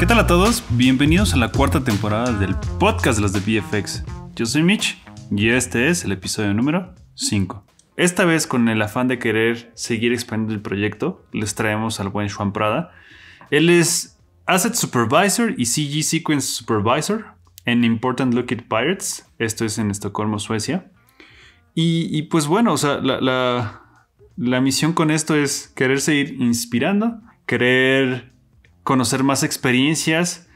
¿Qué tal a todos? Bienvenidos a la cuarta temporada del podcast de los de VFX. Yo soy Mitch y este es el episodio número 5. Esta vez con el afán de querer seguir expandiendo el proyecto, les traemos al buen Juan Prada. Él es Asset Supervisor y CG Sequence Supervisor en Important Looking Pirates. Esto es en Estocolmo, Suecia. Y, pues bueno, o sea, la la misión con esto es querer seguir inspirando, querer conocer más experiencias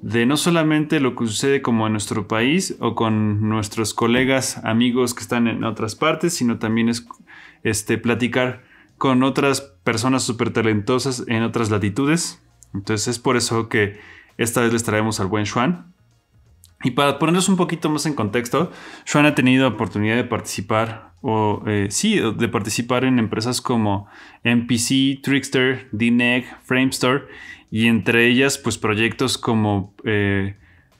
de no solamente lo que sucede como en nuestro país o con nuestros colegas, amigos que están en otras partes, sino también es este, platicar con otras personas súper talentosas en otras latitudes. Entonces es por eso que esta vez les traemos al buen Juan. Y para ponernos un poquito más en contexto, Sean ha tenido oportunidad de participar, o eh, sí, de participar en empresas como MPC, Trickster, DNEG, Framestore, y entre ellas, pues proyectos como eh,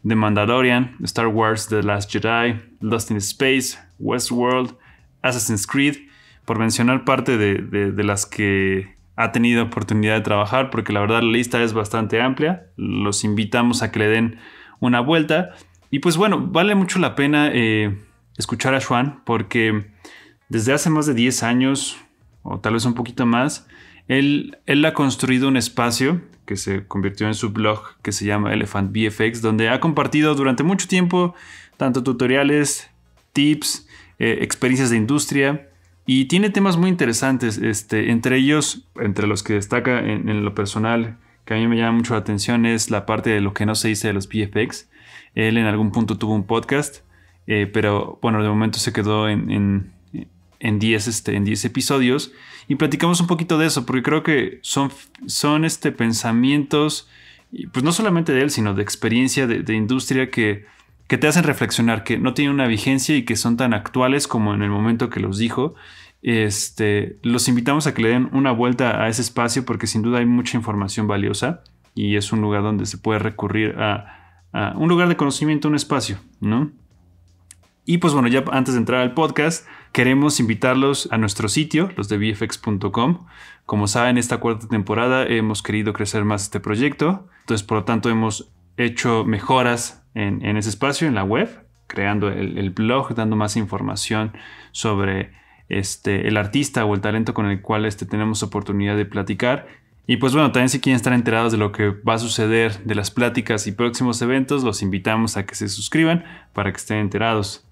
The Mandalorian, Star Wars The Last Jedi, Lost in Space, Westworld, Assassin's Creed, por mencionar parte de las que ha tenido oportunidad de trabajar, porque la verdad la lista es bastante amplia. Los invitamos a que le den una vuelta. Y pues bueno, vale mucho la pena eh, escuchar a Juan porque desde hace más de 10 años, o tal vez un poquito más, él, él ha construido un espacio que se convirtió en su blog que se llama Elephant VFX, donde ha compartido durante mucho tiempo tanto tutoriales, tips, eh, experiencias de industria y tiene temas muy interesantes, este, entre ellos, entre los que destaca en, lo personal, que a mí me llama mucho la atención, es la parte de lo que no se dice de los VFX. Él en algún punto tuvo un podcast, eh, pero bueno, de momento se quedó en, 10, este, episodios. Y platicamos un poquito de eso, porque creo que son, son este, pensamientos, pues no solamente de él, sino de experiencia de, industria que, te hacen reflexionar, que no tienen una vigencia y que son tan actuales como en el momento que los dijo. Este, los invitamos a que le den una vuelta a ese espacio porque sin duda hay mucha información valiosa y es un lugar donde se puede recurrir a, un lugar de conocimiento, un espacio, ¿no? Y pues bueno, ya antes de entrar al podcast, queremos invitarlos a nuestro sitio, los de bfx.com. Como saben, esta cuarta temporada hemos querido crecer más este proyecto, entonces por lo tanto hemos hecho mejoras en, ese espacio, en la web, creando el, blog, dando más información sobre este, el artista o el talento con el cual este, tenemos oportunidad de platicar y pues bueno, también si quieren estar enterados de lo que va a suceder, de las pláticas y próximos eventos, los invitamos a que se suscriban para que estén enterados.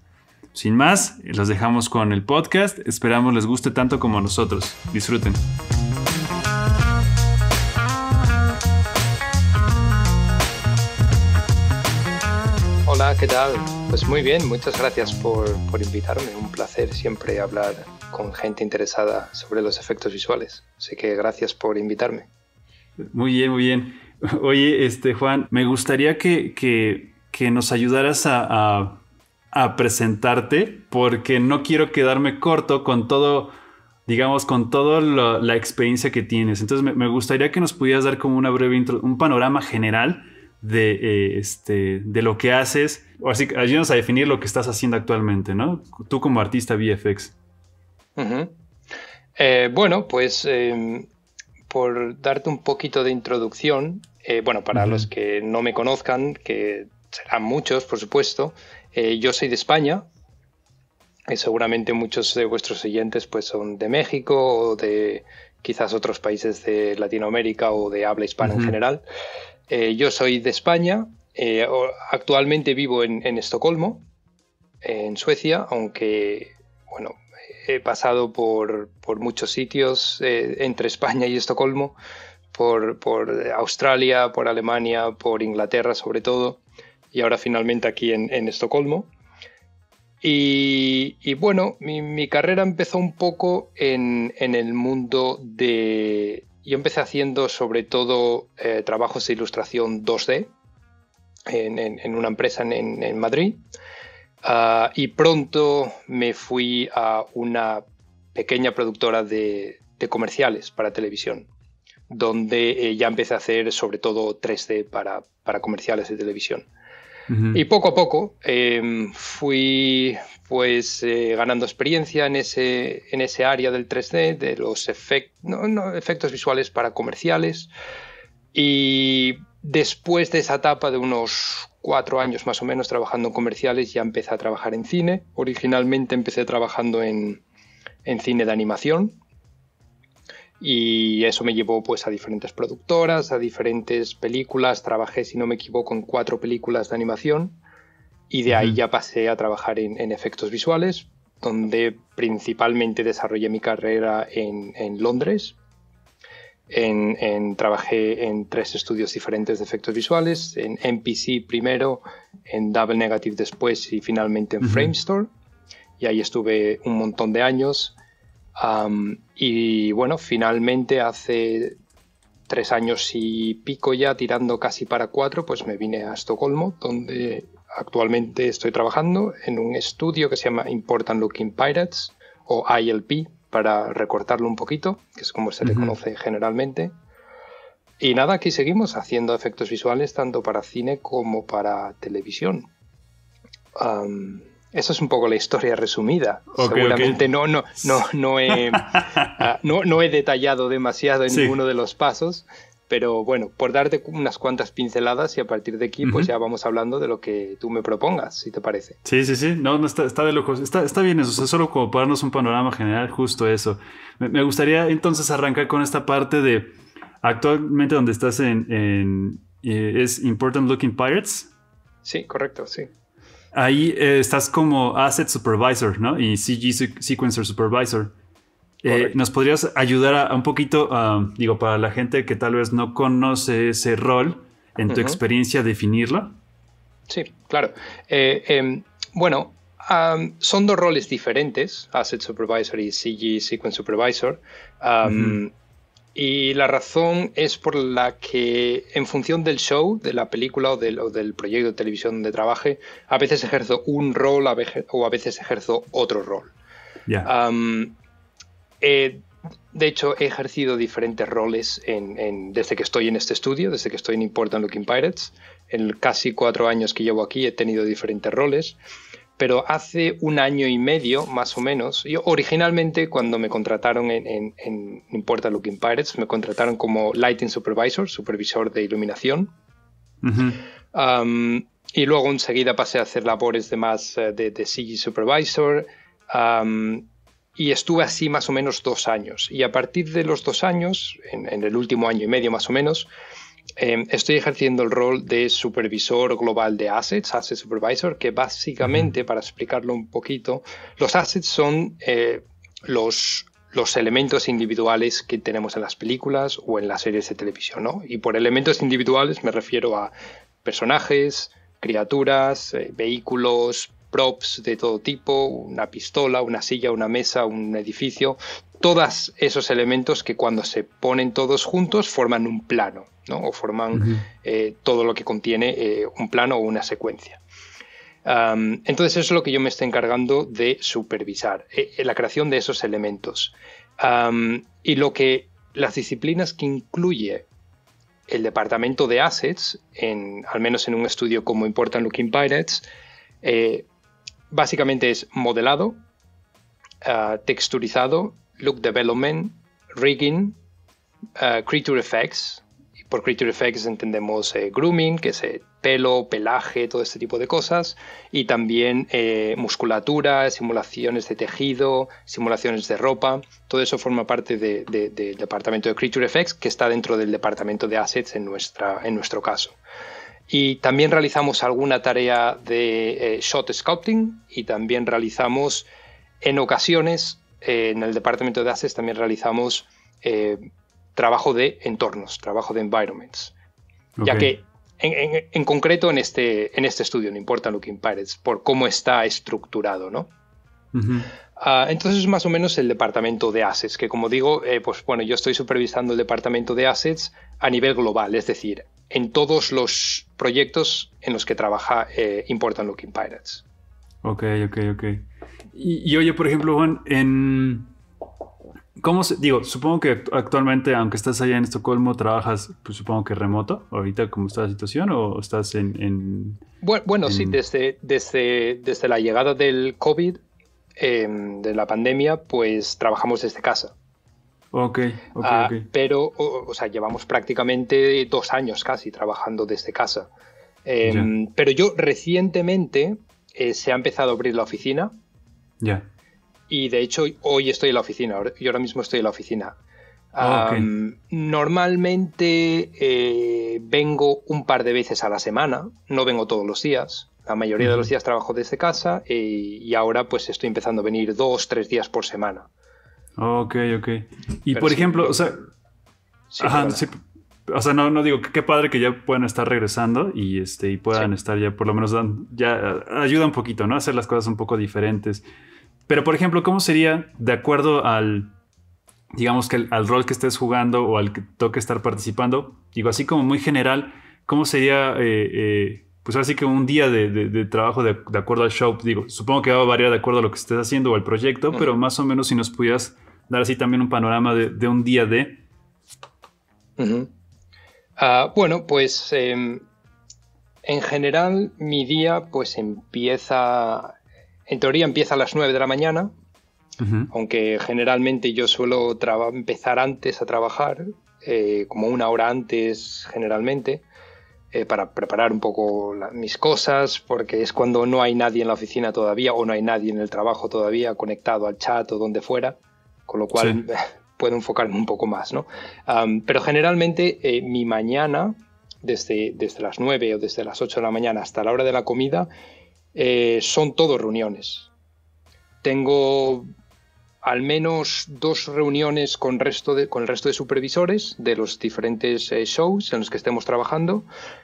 Sin más, los dejamos con el podcast, esperamos les guste tanto como a nosotros. Disfruten. Hola, ¿qué tal? Pues muy bien, muchas gracias por, invitarme, un placer siempre hablar con gente interesada sobre los efectos visuales. Así que gracias por invitarme. Muy bien, muy bien. Oye, este Juan, me gustaría que, nos ayudaras a, presentarte, porque no quiero quedarme corto con todo, digamos, con toda la, experiencia que tienes. Entonces, me, gustaría que nos pudieras dar como una breve intro, un panorama general de, eh, este, de lo que haces. O así, ayúdanos a definir lo que estás haciendo actualmente, ¿no? Tú como artista VFX. Eh, bueno, pues em, por darte un poquito de introducción, eh, bueno, para los que no me conozcan, que serán muchos, por supuesto, eh, yo soy de España, Y seguramente muchos de vuestros oyentes pues, son de México o de quizás otros países de Latinoamérica o de habla hispana en general. yo soy de España, actualmente vivo en Estocolmo, en Suecia, aunque, bueno, he pasado por, por muchos sitios eh, entre España y Estocolmo, por, Australia, por Alemania, por Inglaterra sobre todo, y ahora finalmente aquí en, Estocolmo. Y, bueno, mi, carrera empezó un poco en, el mundo de... Yo empecé haciendo sobre todo eh, trabajos de ilustración 2D en, en una empresa en Madrid. Ah, y pronto me fui a una pequeña productora de, comerciales para televisión, donde eh, ya empecé a hacer sobre todo 3D para, comerciales de televisión. Y poco a poco em, fui pues eh, ganando experiencia en ese, en ese área del 3D, de los efectos visuales para comerciales. Y después de esa etapa de unos cuatro años más o menos trabajando en comerciales, ya empecé a trabajar en cine. Originalmente empecé trabajando en, cine de animación, y eso me llevó pues a diferentes productoras, a diferentes películas, trabajé si no me equivoco en cuatro películas de animación y de ahí ya pasé a trabajar en, efectos visuales, donde principalmente desarrollé mi carrera en Londres, en, trabajé en tres estudios diferentes de efectos visuales, en MPC primero, en Double Negative después y finalmente en Framestore. Y ahí estuve un montón de años. y bueno, finalmente hace tres años y pico ya, tirando casi para cuatro, pues me vine a Estocolmo, donde actualmente estoy trabajando en un estudio que se llama Important Looking Pirates o ILP para recortarlo un poquito, que es como se le conoce generalmente. Y nada, aquí seguimos haciendo efectos visuales tanto para cine como para televisión. esa es un poco la historia resumida. Seguramente No, no, no, no, he, ah, no, no, detallado demasiado en ninguno de los pasos, pero bueno, por darte unas cuantas pinceladas y a partir de aquí, pues ya vamos hablando de lo que tú me propongas, si te parece. Sí, sí, sí. No, no está, de locos. Está, bien eso. es solo como para darnos un panorama general, justo eso. Me, gustaría entonces arrancar con esta parte de actualmente donde estás en. Eh, ¿Es Important Looking Pirates? Sí, correcto, sí. Ahí eh, estás como Asset Supervisor, ¿no? Y CG Sequencer Supervisor. Eh, ¿Nos podrías ayudar a, un poquito, digo, para la gente que tal vez no conoce ese rol, en tu experiencia definirlo? Sí, claro. Eh, em, bueno, son dos roles diferentes, Asset Supervisor y CG Sequence Supervisor. Y la razón es por la que en función del show, de la película o del, proyecto de televisión de trabaje, a veces ejerzo un rol o a veces ejerzo otro rol. ya eh, de hecho, he ejercido diferentes roles en, desde que estoy en este estudio, desde que estoy en Important Looking Pirates. En casi cuatro años que llevo aquí he tenido diferentes roles, pero hace un año y medio, más o menos, yo originalmente cuando me contrataron en, Important Looking Pirates, me contrataron como Lighting Supervisor, supervisor de iluminación. Um, y luego enseguida pasé a hacer labores de más eh, de, CG Supervisor. Um, y estuve así más o menos dos años. Y a partir de los dos años, en, el último año y medio más o menos, eh, estoy ejerciendo el rol de supervisor global de assets, asset supervisor, que básicamente, para explicarlo un poquito, los assets son eh, los, los elementos individuales que tenemos en las películas o en las series de televisión, Y por elementos individuales me refiero a personajes, criaturas, eh, vehículos, props de todo tipo, una pistola, una silla, una mesa, un edificio, todos esos elementos que cuando se ponen todos juntos forman un plano, ¿no? o forman eh, todo lo que contiene eh, un plano o una secuencia. entonces eso es lo que yo me estoy encargando de supervisar, eh, la creación de esos elementos. y lo que las disciplinas que incluye el departamento de assets, al menos en un estudio como Important Looking Pirates, básicamente es modelado, ah, texturizado, look development, rigging, ah, creature effects. Y por creature effects entendemos eh, grooming, que es eh, pelo, pelaje, todo este tipo de cosas. Y también eh, musculatura, simulaciones de tejido, simulaciones de ropa. Todo eso forma parte del departamento de creature effects que está dentro del departamento de assets en, nuestra, en nuestro caso. Y también realizamos alguna tarea de eh, shot scouting y también realizamos en ocasiones eh, en el departamento de assets también realizamos eh, trabajo de entornos, trabajo de environments. Ya que en, concreto en este, en este estudio no importa Looking Pirates por cómo está estructurado, ¿no? Uh entonces más o menos el departamento de assets, que como digo, pues bueno, yo estoy supervisando el departamento de assets a nivel global, es decir, en todos los proyectos en los que trabaja eh, Important Looking Pirates. Ok, ok, ok. Y, oye, por ejemplo, Juan, en... ¿Cómo se, digo, supongo que actualmente, aunque estás allá en Estocolmo, trabajas, pues supongo que remoto, ahorita como está la situación, o estás en... bueno, sí, desde, desde, desde la llegada del COVID, em, de la pandemia, pues trabajamos desde casa. Ok, ok, ah, Pero, o, sea, llevamos prácticamente dos años casi trabajando desde casa. Em, pero yo recientemente eh, se ha empezado a abrir la oficina. Ya. Y de hecho, hoy estoy en la oficina. Yo ahora mismo estoy en la oficina. Ah, normalmente eh, vengo un par de veces a la semana, no vengo todos los días. La mayoría de los días trabajo desde casa y, eh, y ahora pues estoy empezando a venir dos, tres días por semana. Ok, ok. Y por ejemplo, o sea. o sea, no, no digo qué padre que ya puedan estar regresando y este y puedan estar ya por lo menos ya ayuda un poquito, ¿no? Hacer las cosas un poco diferentes. Pero por ejemplo, ¿cómo sería de acuerdo al digamos que al rol que estés jugando o al que toque estar participando? Digo así como muy general, ¿cómo sería eh, eh, pues así que un día de, trabajo de, acuerdo al show, digo, supongo que va a variar de acuerdo a lo que estés haciendo o al proyecto, pero más o menos si nos pudieras dar así también un panorama de, un día de. Ah, bueno, pues em, en general mi día pues empieza, en teoría empieza a las 9 de la mañana, aunque generalmente yo suelo empezar antes a trabajar, eh, como una hora antes generalmente. Eh, para preparar un poco mis cosas, porque es cuando no hay nadie en la oficina todavía o no hay nadie en el trabajo todavía conectado al chat o donde fuera con lo cual puedo enfocarme un poco más, ¿no? pero generalmente eh, mi mañana, desde, desde las 9 o desde las 8 de la mañana hasta la hora de la comida, eh, son todos reuniones. Tengo al menos dos reuniones con, resto de, con el resto de supervisores de los diferentes eh, shows en los que estemos trabajando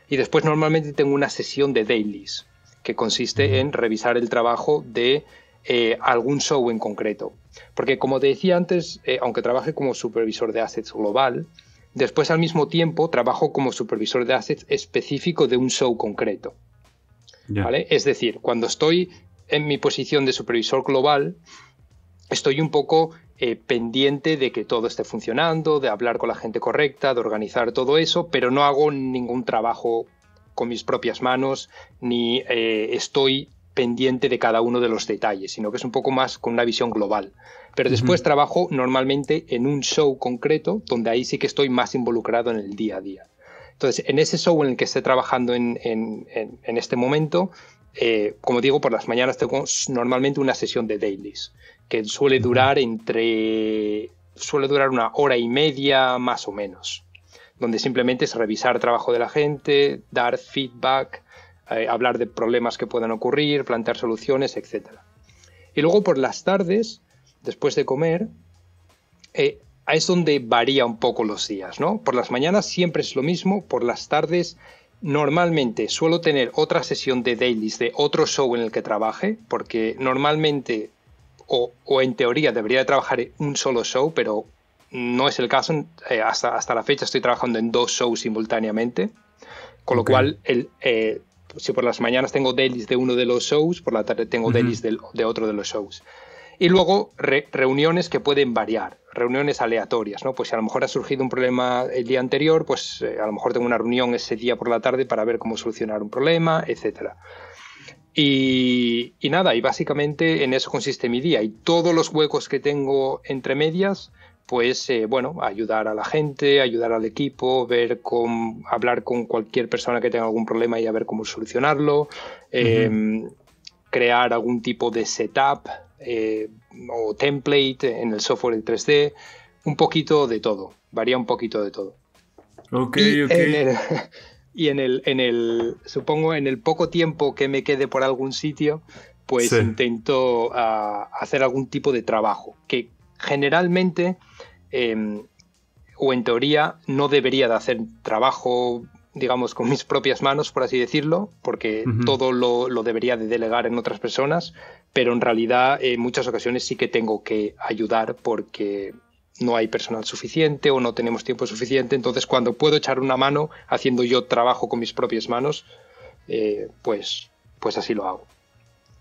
y después normalmente tengo una sesión de dailies que consiste en revisar el trabajo de algún show en concreto. Porque como te decía antes, eh, aunque trabaje como supervisor de assets global, después al mismo tiempo trabajo como supervisor de assets específico de un show concreto. ¿vale? Es decir, cuando estoy en mi posición de supervisor global, estoy un poco eh, pendiente de que todo esté funcionando, de hablar con la gente correcta, de organizar todo eso, pero no hago ningún trabajo con mis propias manos, ni eh, estoy pendiente de cada uno de los detalles, sino que es un poco más con una visión global. Pero después trabajo normalmente en un show concreto, donde ahí sí que estoy más involucrado en el día a día. Entonces, en ese show en el que estoy trabajando en, este momento, eh, como digo, por las mañanas tengo normalmente una sesión de dailies, que suele durar entre. suele durar una hora y media más o menos, donde simplemente es revisar el trabajo de la gente, dar feedback, eh, hablar de problemas que puedan ocurrir, plantear soluciones, etc. Y luego por las tardes, después de comer, eh, es donde varía un poco los días, ¿no? Por las mañanas siempre es lo mismo, por las tardes normalmente suelo tener otra sesión de dailies de otro show en el que trabaje, porque normalmente o, en teoría debería de trabajar un solo show, pero no es el caso. Eh, hasta, la fecha estoy trabajando en dos shows simultáneamente, con lo cual el, si por las mañanas tengo dailies de uno de los shows, por la tarde tengo delis de, otro de los shows. Y luego reuniones que pueden variar, reuniones aleatorias, ¿no? Pues si a lo mejor ha surgido un problema el día anterior, pues eh, a lo mejor tengo una reunión ese día por la tarde para ver cómo solucionar un problema, etc. y nada, y básicamente en eso consiste mi día. Y todos los huecos que tengo entre medias, pues eh, bueno, ayudar a la gente, ayudar al equipo, ver con, hablar con cualquier persona que tenga algún problema y a ver cómo solucionarlo, em, crear algún tipo de setup eh, o template en el software en 3D, un poquito de todo, varía un poquito de todo. Ok, y ok. el, y en el, supongo, en el poco tiempo que me quede por algún sitio, pues intento ah, hacer algún tipo de trabajo, que generalmente Em, o en teoría no debería de hacer trabajo, digamos, con mis propias manos, por así decirlo, porque todo lo, debería de delegar en otras personas, pero en realidad eh, en muchas ocasiones sí que tengo que ayudar porque no hay personal suficiente o no tenemos tiempo suficiente, entonces cuando puedo echar una mano haciendo yo trabajo con mis propias manos, eh, pues, pues así lo hago.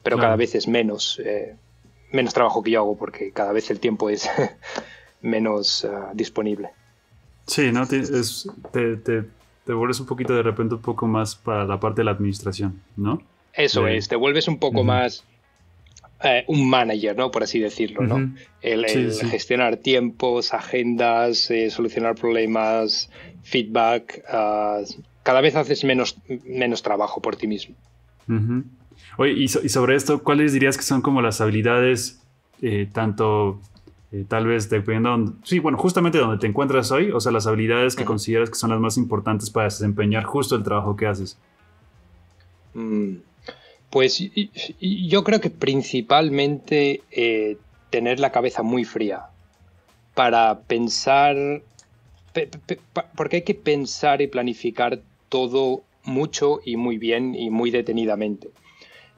Pero cada vez es menos, eh, menos trabajo que yo hago porque cada vez el tiempo es... menos eh, disponible. Sí, ¿no? Te, vuelves un poquito de repente un poco más para la parte de la administración, ¿no? Eso es, te vuelves un poco más eh, un manager, ¿no? Por así decirlo, ¿no? El, gestionar tiempos, agendas, eh, solucionar problemas, feedback. Ah, cada vez haces menos, menos trabajo por ti mismo. Oye, y, sobre esto, ¿cuáles dirías que son como las habilidades tanto eh, tal vez dependiendo, sí, bueno, justamente donde te encuentras hoy, o sea, las habilidades que consideras que son las más importantes para desempeñar justo el trabajo que haces. Mm, pues yo creo que principalmente eh, tener la cabeza muy fría para pensar, porque hay que pensar y planificar todo mucho y muy bien y muy detenidamente.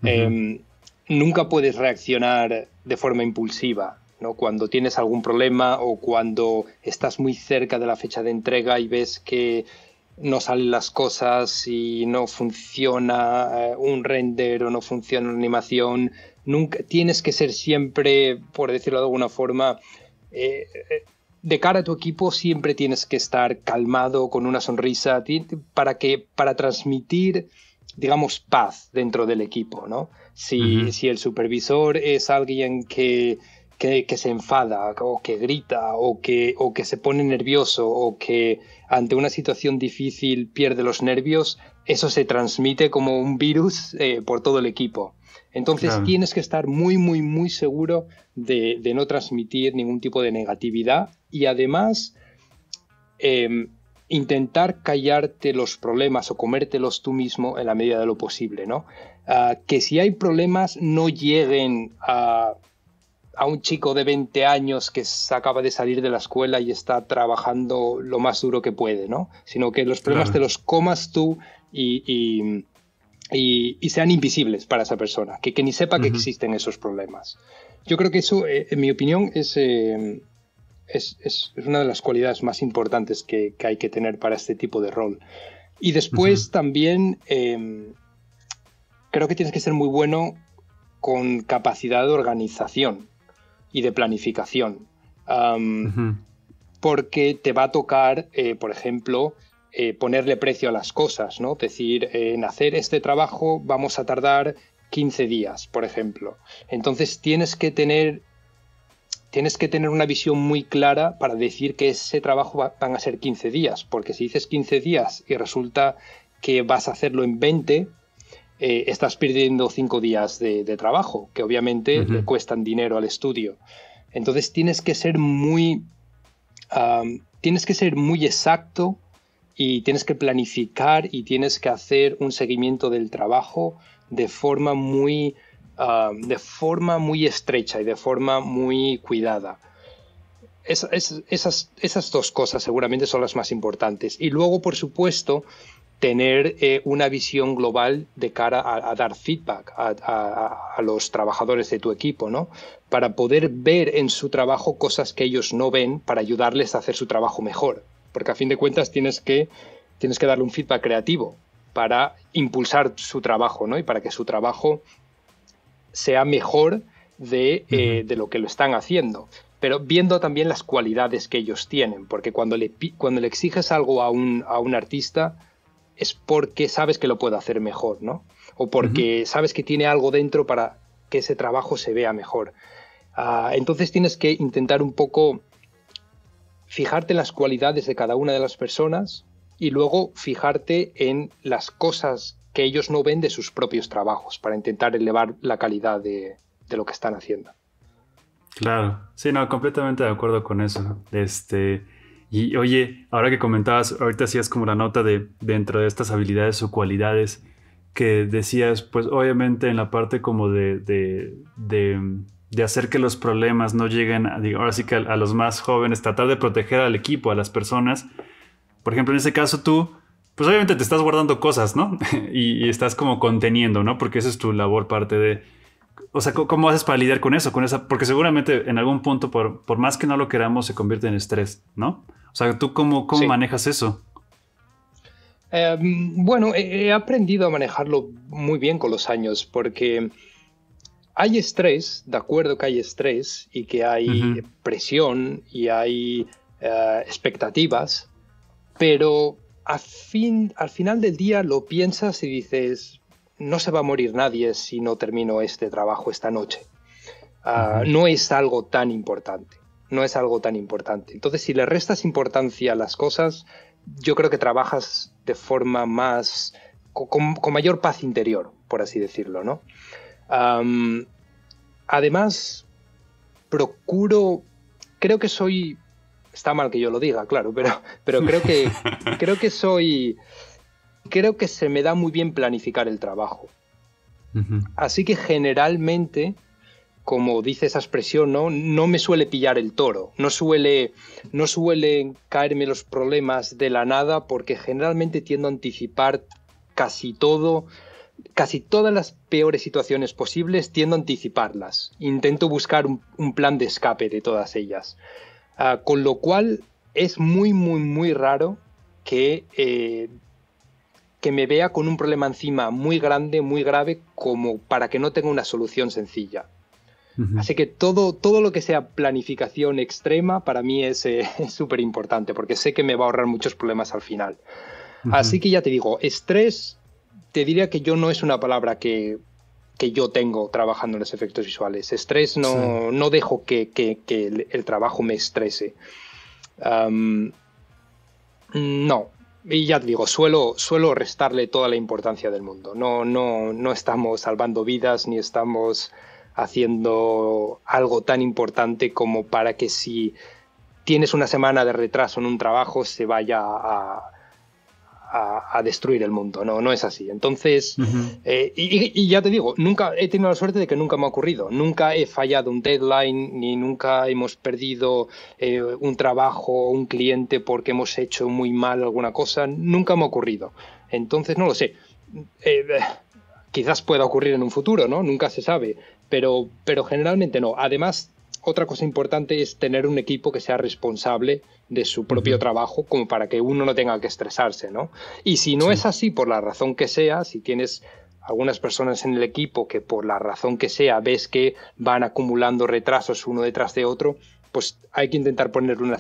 Em, nunca puedes reaccionar de forma impulsiva ¿no? Cuando tienes algún problema o cuando estás muy cerca de la fecha de entrega y ves que no salen las cosas y no funciona eh, un render o no funciona una animación, nunca tienes que ser siempre, por decirlo de alguna forma, eh, eh, de cara a tu equipo siempre tienes que estar calmado, con una sonrisa, para que para transmitir digamos, paz dentro del equipo, ¿no? si el supervisor es alguien que que, se enfada o que grita o que, o que se pone nervioso o que ante una situación difícil pierde los nervios, eso se transmite como un virus eh, por todo el equipo. Entonces tienes que estar muy, muy, muy seguro de, no transmitir ningún tipo de negatividad y además em, intentar callarte los problemas o comértelos tú mismo en la medida de lo posible, ¿no? Ah, que si hay problemas no lleguen a a un chico de 20 años que acaba de salir de la escuela y está trabajando lo más duro que puede, ¿no? Sino que los problemas te los comas tú y, sean invisibles para esa persona, que, ni sepa que existen esos problemas. Yo creo que eso, eh, en mi opinión, eh, es, una de las cualidades más importantes que, hay que tener para este tipo de rol. Y después también em, creo que tienes que ser muy bueno con capacidad de organización y de planificación. Porque te va a tocar, eh, por ejemplo, eh, ponerle precio a las cosas, ¿no? Decir, en hacer este trabajo vamos a tardar 15 días, por ejemplo. Entonces tienes que tener tienes que tener una visión muy clara para decir que ese trabajo van a ser 15 días, porque si dices 15 días y resulta que vas a hacerlo en 20, eh, estás perdiendo cinco días de, trabajo, que obviamente le cuestan dinero al estudio. Entonces tienes que ser muy. tienes que ser muy exacto y tienes que planificar y tienes que hacer un seguimiento del trabajo de forma muy. de forma muy estrecha y de forma muy cuidada. esas, esas dos cosas seguramente son las más importantes. Y luego, por supuesto, tener eh, una visión global de cara a, dar feedback a, los trabajadores de tu equipo, ¿no? Para poder ver en su trabajo cosas que ellos no ven para ayudarles a hacer su trabajo mejor. Porque a fin de cuentas tienes que, tienes que darle un feedback creativo para impulsar su trabajo, ¿no? Y para que su trabajo sea mejor de, eh, lo que lo están haciendo pero viendo también las cualidades que ellos tienen, porque cuando le, cuando le exiges algo a un, a un artista, es porque sabes que lo puedo hacer mejor, ¿no? O porque sabes que tiene algo dentro para que ese trabajo se vea mejor. Ah, entonces tienes que intentar un poco fijarte en las cualidades de cada una de las personas y luego fijarte en las cosas que ellos no ven de sus propios trabajos para intentar elevar la calidad de, de lo que están haciendo. Claro, sí, no, completamente de acuerdo con eso. Este, y oye, ahora que comentabas, ahorita hacías como la nota de dentro de estas habilidades o cualidades que decías, pues obviamente en la parte como de, de, de, hacer que los problemas no lleguen, a, ahora sí que a, los más jóvenes, tratar de proteger al equipo, a las personas. Por ejemplo, en ese caso tú, pues obviamente te estás guardando cosas, ¿no? y, y estás como conteniendo, ¿no? Porque esa es tu labor, parte de o sea, ¿cómo haces para lidiar con eso? Con esa, porque seguramente en algún punto, por, por más que no lo queramos, se convierte en estrés, ¿no? O sea, ¿tú cómo, cómo manejas eso? Em, bueno, he aprendido a manejarlo muy bien con los años, porque hay estrés, de acuerdo que hay estrés y que hay presión y hay eh, expectativas, pero a fin, al final del día lo piensas y dices, no se va a morir nadie si no termino este trabajo esta noche. Ah, no es algo tan importante, no es algo tan importante. Entonces, si le restas importancia a las cosas, yo creo que trabajas de forma más, con, mayor paz interior, por así decirlo, ¿no? además, procuro, creo que soy, está mal que yo lo diga, claro, pero, pero creo, que, creo que soy creo que se me da muy bien planificar el trabajo. Así que generalmente, como dice esa expresión, ¿no? no me suele pillar el toro, no, suele, no suelen caerme los problemas de la nada porque generalmente tiendo a anticipar casi todo, casi todas las peores situaciones posibles, tiendo a anticiparlas. Intento buscar un, plan de escape de todas ellas. Ah, con lo cual es muy, muy, muy raro que eh, que me vea con un problema encima muy grande, muy grave, como para que no tenga una solución sencilla. Así que todo, todo lo que sea planificación extrema para mí es eh, súper importante, porque sé que me va a ahorrar muchos problemas al final. Así que ya te digo, estrés, te diría que yo no es una palabra que, yo tengo trabajando en los efectos visuales. Estrés no, no dejo que, el, trabajo me estrese. no, y ya te digo, suelo, suelo restarle toda la importancia del mundo. No, no, no estamos salvando vidas ni estamos haciendo algo tan importante como para que si tienes una semana de retraso en un trabajo se vaya a, a, destruir el mundo, no, no es así. Entonces, eh, y, ya te digo, nunca he tenido la suerte de que nunca me ha ocurrido, nunca he fallado un deadline, ni nunca hemos perdido eh, un trabajo un cliente porque hemos hecho muy mal alguna cosa, nunca me ha ocurrido. Entonces, no lo sé. Eh, quizás pueda ocurrir en un futuro, ¿no? Nunca se sabe, pero, pero generalmente no. Además, otra cosa importante es tener un equipo que sea responsable de su propio trabajo como para que uno no tenga que estresarse, ¿no? Y si no es así, por la razón que sea, si tienes algunas personas en el equipo que por la razón que sea ves que van acumulando retrasos uno detrás de otro, pues hay que intentar poner una,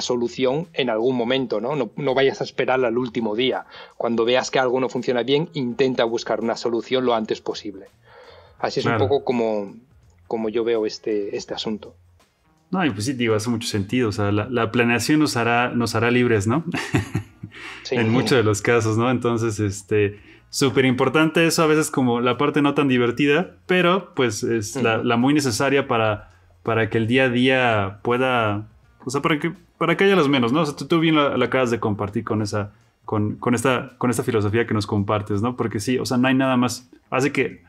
solución en algún momento, ¿no? ¿no? vayas a esperar al último día. Cuando veas que algo no funciona bien, intenta buscar una solución lo antes posible. Así es un poco como como yo veo este, este asunto. No, y pues sí, digo, hace mucho sentido. O sea, la, planeación nos hará, nos hará libres, ¿no? sí, en muchos de los casos, ¿no? Entonces, este, súper importante eso, a veces como la parte no tan divertida, pero pues es la, muy necesaria para, para que el día a día pueda, o sea, para que, para que haya los menos, ¿no? O sea, tú, tú bien la, acabas de compartir con esa, con, con, esta, con esta filosofía que nos compartes, ¿no? Porque sí, o sea, no hay nada más, hace que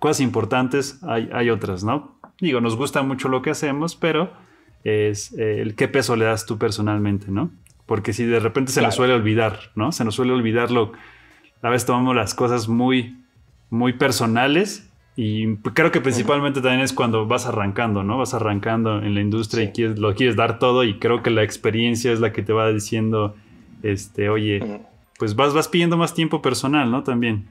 cosas importantes, hay, hay otras, ¿no? Digo, nos gusta mucho lo que hacemos, pero es eh, el qué peso le das tú personalmente, ¿no? Porque si de repente se nos suele olvidar, ¿no? Se nos suele olvidar lo... A veces tomamos las cosas muy, muy personales y creo que principalmente también es cuando vas arrancando, ¿no? Vas arrancando en la industria y quieres, lo quieres dar todo y creo que la experiencia es la que te va diciendo, este, oye, pues vas, vas pidiendo más tiempo personal, ¿no? También.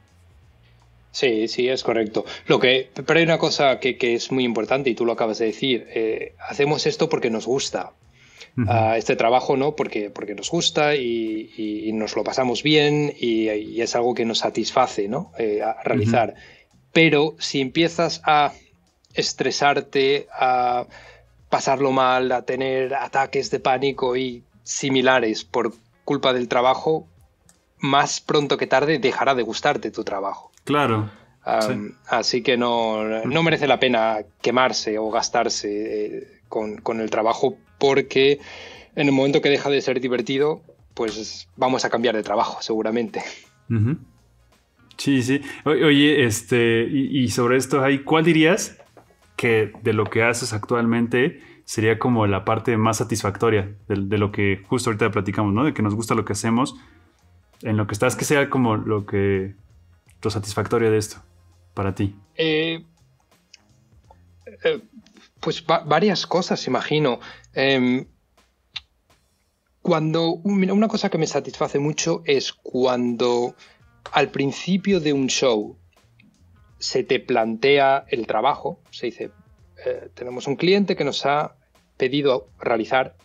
Sí, sí, es correcto. Lo que, pero hay una cosa que, es muy importante y tú lo acabas de decir. Eh, hacemos esto porque nos gusta. Ah, este trabajo, ¿no? Porque, porque nos gusta y, y, nos lo pasamos bien y, es algo que nos satisface, ¿no? Eh, realizar. Pero si empiezas a estresarte, a pasarlo mal, a tener ataques de pánico y similares por culpa del trabajo, más pronto que tarde dejará de gustarte tu trabajo. Claro. Así que no, merece la pena quemarse o gastarse eh, con, el trabajo porque en el momento que deja de ser divertido, pues vamos a cambiar de trabajo seguramente. Sí, sí. oye, este, y, sobre esto, ¿cuál dirías que de lo que haces actualmente sería como la parte más satisfactoria de, de, lo que justo ahorita platicamos, ¿no? De que nos gusta lo que hacemos, en lo que estás, que sea como lo que lo satisfactorio de esto para ti? Eh, eh, pues varias cosas, imagino. Em, cuando una cosa que me satisface mucho es cuando al principio de un show se te plantea el trabajo, se dice, eh, tenemos un cliente que nos ha pedido realizar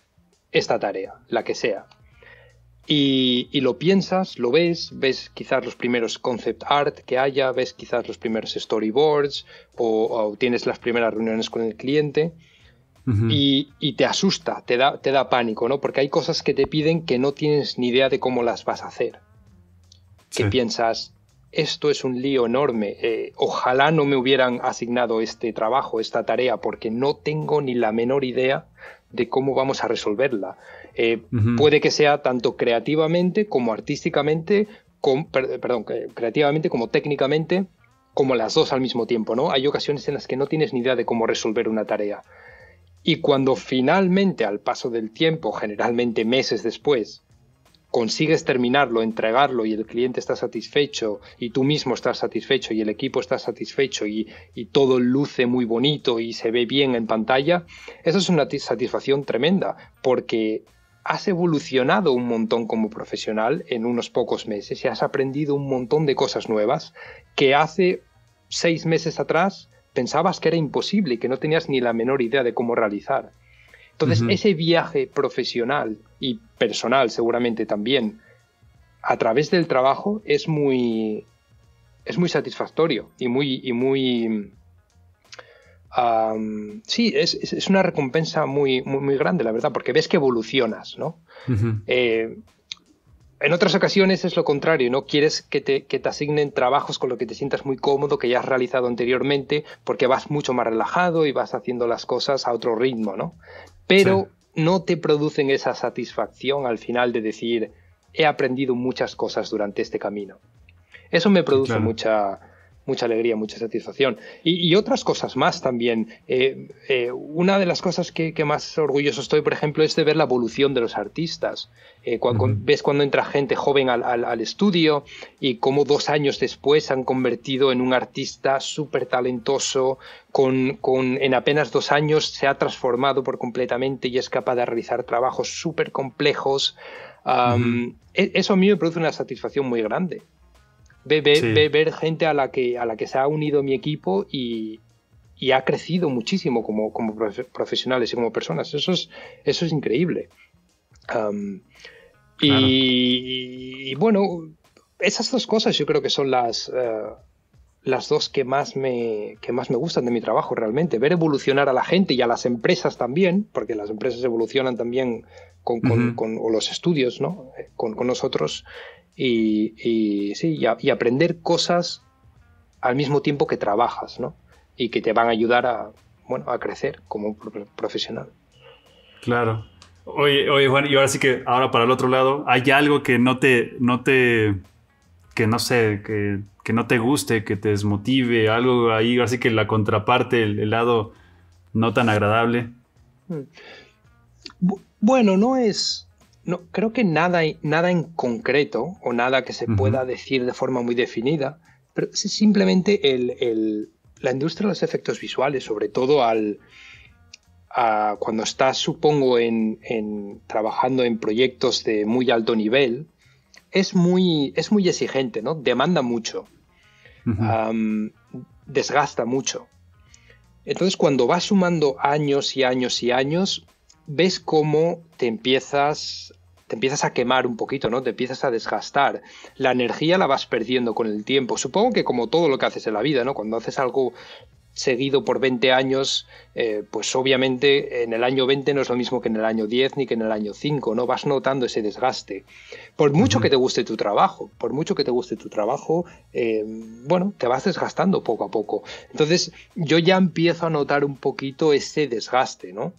esta tarea, la que sea. Y, lo piensas, lo ves, ves quizás los primeros concept art que haya, ves quizás los primeros storyboards o, tienes las primeras reuniones con el cliente y, te asusta, te da, te da pánico, ¿no? Porque hay cosas que te piden que no tienes ni idea de cómo las vas a hacer. Que piensas, esto es un lío enorme, eh, ojalá no me hubieran asignado este trabajo, esta tarea, porque no tengo ni la menor idea de cómo vamos a resolverla eh, puede que sea tanto creativamente como artísticamente, perdón, creativamente como técnicamente, como las dos al mismo tiempo, ¿no? Hay ocasiones en las que no tienes ni idea de cómo resolver una tarea. Y cuando finalmente, al paso del tiempo, generalmente meses después, consigues terminarlo, entregarlo y el cliente está satisfecho y tú mismo estás satisfecho y el equipo está satisfecho y, todo luce muy bonito y se ve bien en pantalla, eso es una satisfacción tremenda porque has evolucionado un montón como profesional en unos pocos meses y has aprendido un montón de cosas nuevas que hace seis meses atrás pensabas que era imposible y que no tenías ni la menor idea de cómo realizar. Entonces, ese viaje profesional y personal seguramente también a través del trabajo es muy, es muy satisfactorio y muy, y muy sí, es, una recompensa muy, muy, muy, grande, la verdad, porque ves que evolucionas, ¿no? Eh, en otras ocasiones es lo contrario, ¿no? Quieres que te, asignen trabajos con lo que te sientas muy cómodo, que ya has realizado anteriormente, porque vas mucho más relajado y vas haciendo las cosas a otro ritmo, ¿no? Pero no te producen esa satisfacción al final de decir, he aprendido muchas cosas durante este camino. Eso me produce mucha, mucha alegría, mucha satisfacción. Y, otras cosas más también. Eh, eh, una de las cosas que, más orgulloso estoy, por ejemplo, es de ver la evolución de los artistas. Eh, cuando, Ves cuando entra gente joven al, estudio y cómo dos años después se han convertido en un artista súper talentoso, con, en apenas dos años se ha transformado por completamente y es capaz de realizar trabajos súper complejos. E, eso a mí me produce una satisfacción muy grande. Ver, gente a la, que, a la que se ha unido mi equipo y, ha crecido muchísimo como, profesionales y como personas. Eso es, eso es increíble. y, bueno, esas dos cosas yo creo que son las, eh, las dos que más, me, que más me gustan de mi trabajo realmente. Ver evolucionar a la gente y a las empresas también, porque las empresas evolucionan también con, los estudios, eh, Con, con nosotros y, sí, y, aprender cosas al mismo tiempo que trabajas, ¿no? Y que te van a ayudar a, bueno, a crecer como profesional. Claro. Oye, oye, Juan, y ahora sí que, ahora para el otro lado, ¿hay algo que no te, no te, que no sé, que, que no te guste, que te desmotive, algo ahí, así que la contraparte, el lado no tan agradable? Hmm. Bueno, no es, no, creo que nada, nada en concreto o nada que se pueda decir de forma muy definida, pero simplemente la industria de los efectos visuales, sobre todo al, cuando estás, supongo, en, trabajando en proyectos de muy alto nivel, es muy, es muy exigente, ¿no? Demanda mucho, desgasta mucho. Entonces, cuando vas sumando años y años y años, ves cómo te empiezas te empiezas a quemar un poquito, ¿no? Te empiezas a desgastar. La energía la vas perdiendo con el tiempo. Supongo que como todo lo que haces en la vida, ¿no? Cuando haces algo seguido por 20 años, eh, pues obviamente en el año 20 no es lo mismo que en el año 10 ni que en el año 5, ¿no? Vas notando ese desgaste. Por mucho que te guste tu trabajo, por mucho que te guste tu trabajo, eh, bueno, te vas desgastando poco a poco. Entonces yo ya empiezo a notar un poquito ese desgaste, ¿no?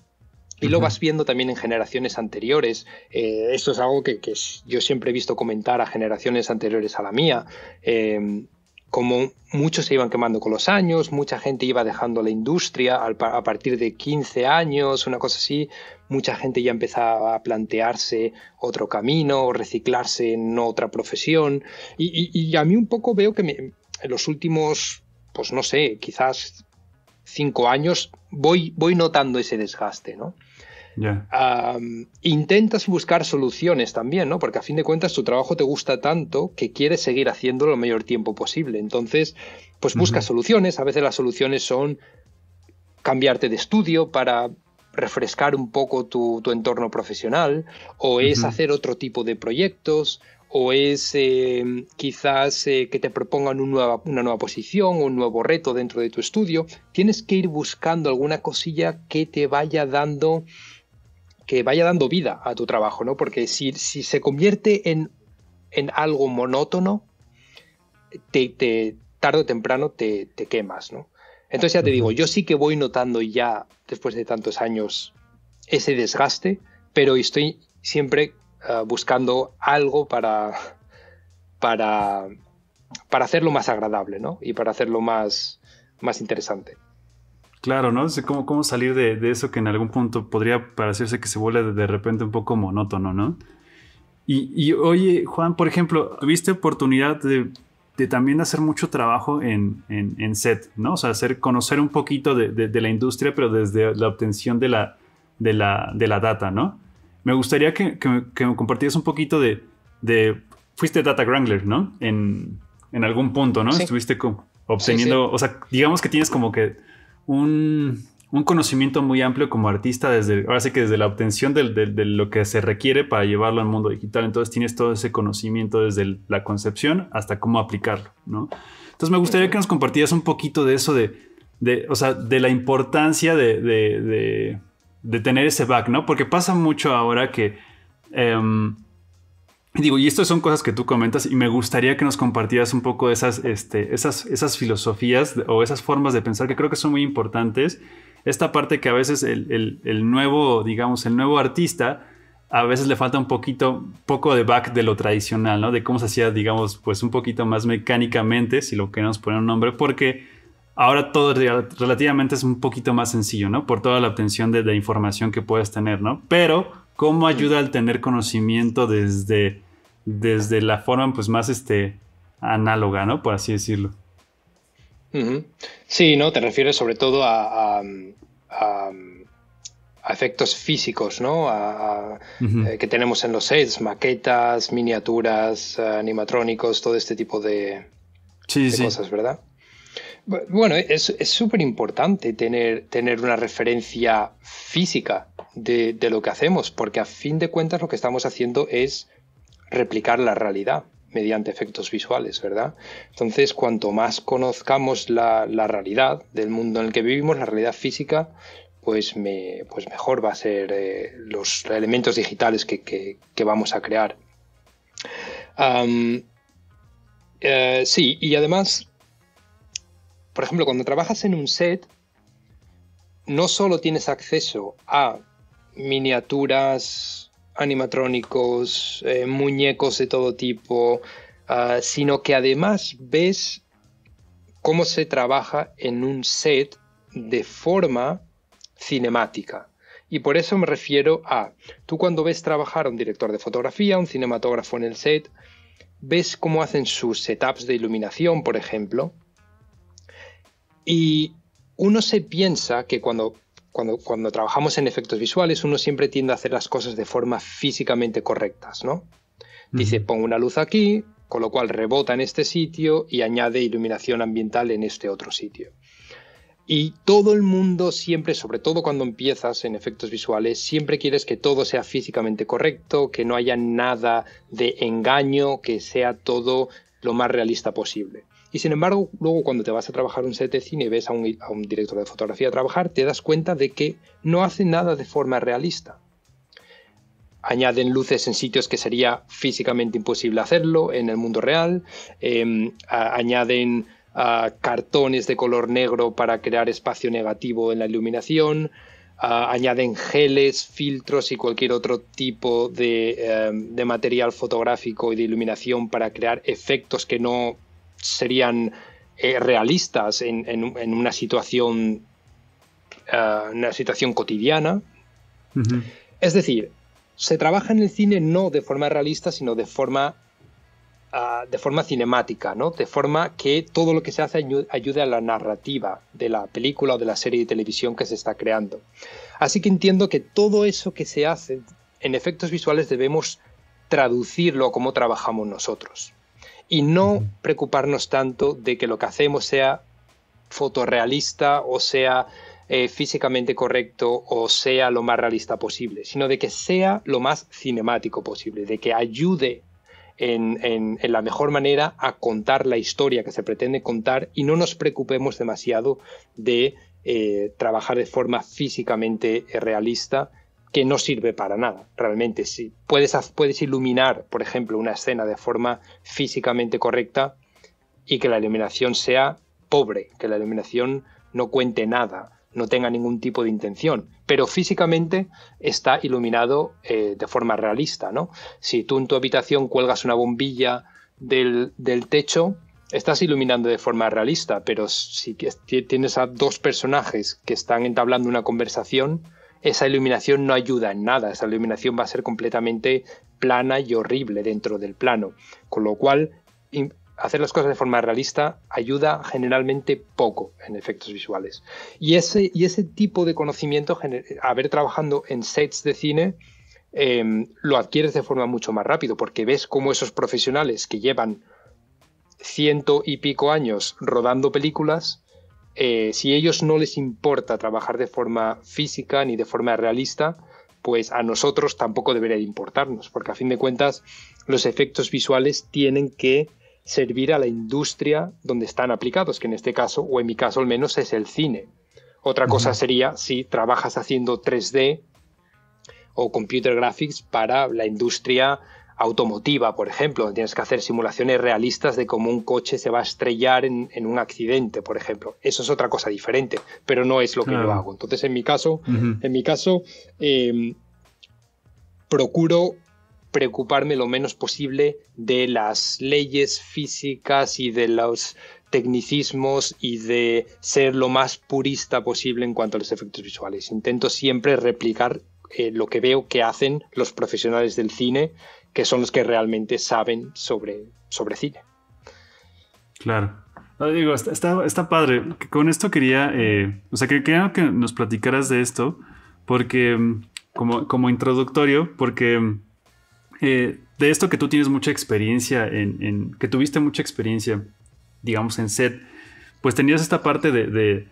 Y lo vas viendo también en generaciones anteriores. Eh, esto es algo que, yo siempre he visto comentar a generaciones anteriores a la mía. Eh, como muchos se iban quemando con los años, mucha gente iba dejando la industria a partir de 15 años, una cosa así, mucha gente ya empezaba a plantearse otro camino o reciclarse en otra profesión. Y, a mí un poco veo que en los últimos, pues no sé, quizás cinco años, voy, voy notando ese desgaste, ¿no? intentas buscar soluciones también, ¿no? Porque a fin de cuentas tu trabajo te gusta tanto que quieres seguir haciéndolo lo mayor tiempo posible. Entonces, pues buscas soluciones. A veces las soluciones son cambiarte de estudio para refrescar un poco tu, entorno profesional, o es hacer otro tipo de proyectos, o es em, quizás eh, que te propongan una nueva posición o un nuevo reto dentro de tu estudio. Tienes que ir buscando alguna cosilla que te vaya dando que vaya dando vida a tu trabajo, ¿no? Porque si, si se convierte en, en algo monótono, te, tarde o temprano te, te quemas, ¿no? Entonces ya te digo, yo sí que voy notando ya, después de tantos años, ese desgaste, pero estoy siempre eh, buscando algo para, para, para hacerlo más agradable, ¿no? Y para hacerlo más, más interesante. Claro, ¿no? ¿Cómo, cómo salir de, eso que en algún punto podría parecerse que se vuelve de, repente un poco monótono, ¿no? Y, oye, Juan, por ejemplo, tuviste oportunidad de, también hacer mucho trabajo en, en, en, set, ¿no? O sea, hacer, conocer un poquito de, la industria, pero desde la obtención de la, de la, de la data, ¿no? Me gustaría que, que, me, compartieras un poquito de, de... Fuiste data wrangler, ¿no? En, en algún punto, ¿no? Estuviste obteniendo, o sea, digamos que tienes como que un, conocimiento muy amplio como artista, desde, ahora sí que desde la obtención de, lo que se requiere para llevarlo al mundo digital. Entonces tienes todo ese conocimiento desde la concepción hasta cómo aplicarlo, ¿no? Entonces me gustaría que nos compartieras un poquito de eso, de, de la importancia de, tener ese back, ¿no? Porque pasa mucho ahora que... Em, Digo, y esto son cosas que tú comentas y me gustaría que nos compartieras un poco esas, este, esas, esas filosofías o esas formas de pensar que creo que son muy importantes. Esta parte que a veces el, nuevo, digamos, el nuevo artista a veces le falta un poquito, poco de back de lo tradicional, ¿no? De cómo se hacía, digamos, pues un poquito más mecánicamente, si lo queremos poner un nombre, porque ahora todo relativamente es un poquito más sencillo, ¿no? Por toda la obtención de, de información que puedes tener, ¿no? Pero, ¿cómo ayuda al tener conocimiento desde desde la forma pues más este, análoga, ¿no? Por así decirlo. Sí, ¿no? Te refieres sobre todo a, efectos físicos, ¿no? Eh, que tenemos en los sets, maquetas, miniaturas, eh, animatrónicos, todo este tipo de, cosas, ¿verdad? Bueno, es súper importante tener, tener una referencia física de, lo que hacemos, porque a fin de cuentas lo que estamos haciendo es replicar la realidad mediante efectos visuales, ¿verdad? Entonces, cuanto más conozcamos la, realidad del mundo en el que vivimos, la realidad física, pues, me, pues mejor va a ser eh, los elementos digitales que, vamos a crear. Eh, sí, y además, por ejemplo, cuando trabajas en un set, no solo tienes acceso a miniaturas animatrónicos, eh, muñecos de todo tipo, ah, sino que además ves cómo se trabaja en un set de forma cinemática. Y por eso me refiero a, tú cuando ves trabajar a un director de fotografía, un cinematógrafo en el set, ves cómo hacen sus setups de iluminación, por ejemplo, y uno se piensa que cuando cuando, trabajamos en efectos visuales, uno siempre tiende a hacer las cosas de forma físicamente correctas, ¿no? Dice, pongo una luz aquí, con lo cual rebota en este sitio y añade iluminación ambiental en este otro sitio. Y todo el mundo siempre, sobre todo cuando empiezas en efectos visuales, siempre quieres que todo sea físicamente correcto, que no haya nada de engaño, que sea todo lo más realista posible. Y sin embargo, luego cuando te vas a trabajar un set de cine y ves a un, director de fotografía trabajar, te das cuenta de que no hace nada de forma realista añaden luces en sitios que sería físicamente imposible hacerlo en el mundo real, em, añaden cartones de color negro para crear espacio negativo en la iluminación, añaden geles, filtros y cualquier otro tipo em, de, material fotográfico y de iluminación para crear efectos que no serían eh, realistas en, una situación eh, una situación cotidiana. Es decir, se trabaja en el cine no de forma realista, sino de forma ah, de forma cinemática, ¿no? De forma que todo lo que se hace ayude a la narrativa de la película o de la serie de televisión que se está creando. Así que entiendo que todo eso que se hace en efectos visuales debemos traducirlo a cómo trabajamos nosotros y no preocuparnos tanto de que lo que hacemos sea fotorrealista o sea eh, físicamente correcto o sea lo más realista posible, sino de que sea lo más cinemático posible, de que ayude en, la mejor manera a contar la historia que se pretende contar y no nos preocupemos demasiado de eh, trabajar de forma físicamente eh, realista que no sirve para nada, realmente. Si puedes, puedes iluminar, por ejemplo, una escena de forma físicamente correcta y que la iluminación sea pobre, que la iluminación no cuente nada, no tenga ningún tipo de intención, pero físicamente está iluminado eh, de forma realista, ¿no? Si tú en tu habitación cuelgas una bombilla del, del techo, estás iluminando de forma realista, pero si tienes a dos personajes que están entablando una conversación, esa iluminación no ayuda en nada, esa iluminación va a ser completamente plana y horrible dentro del plano, con lo cual hacer las cosas de forma realista ayuda generalmente poco en efectos visuales. Y ese, y ese tipo de conocimiento, haber trabajando en sets de cine, em, lo adquieres de forma mucho más rápido, porque ves cómo esos profesionales que llevan ciento y pico años rodando películas, eh, si a ellos no les importa trabajar de forma física ni de forma realista, pues a nosotros tampoco debería importarnos, porque a fin de cuentas los efectos visuales tienen que servir a la industria donde están aplicados, que en este caso, o en mi caso al menos, es el cine. Otra cosa sería si trabajas haciendo 3D o computer graphics para la industria automotiva, por ejemplo, tienes que hacer simulaciones realistas de cómo un coche se va a estrellar en, un accidente, por ejemplo. Eso es otra cosa diferente, pero no es lo que yo hago. Entonces, en mi caso, en mi caso, em, procuro preocuparme lo menos posible de las leyes físicas y de los tecnicismos y de ser lo más purista posible en cuanto a los efectos visuales. Intento siempre replicar eh, lo que veo que hacen los profesionales del cine que son los que realmente saben sobre, sobre cine. Claro. No, digo, está, está, padre. Con esto quería, eh, o sea, que quería que nos platicaras de esto, porque como, como introductorio, porque eh, de esto que tú tienes mucha experiencia, en, que tuviste mucha experiencia, digamos, en set, pues tenías esta parte de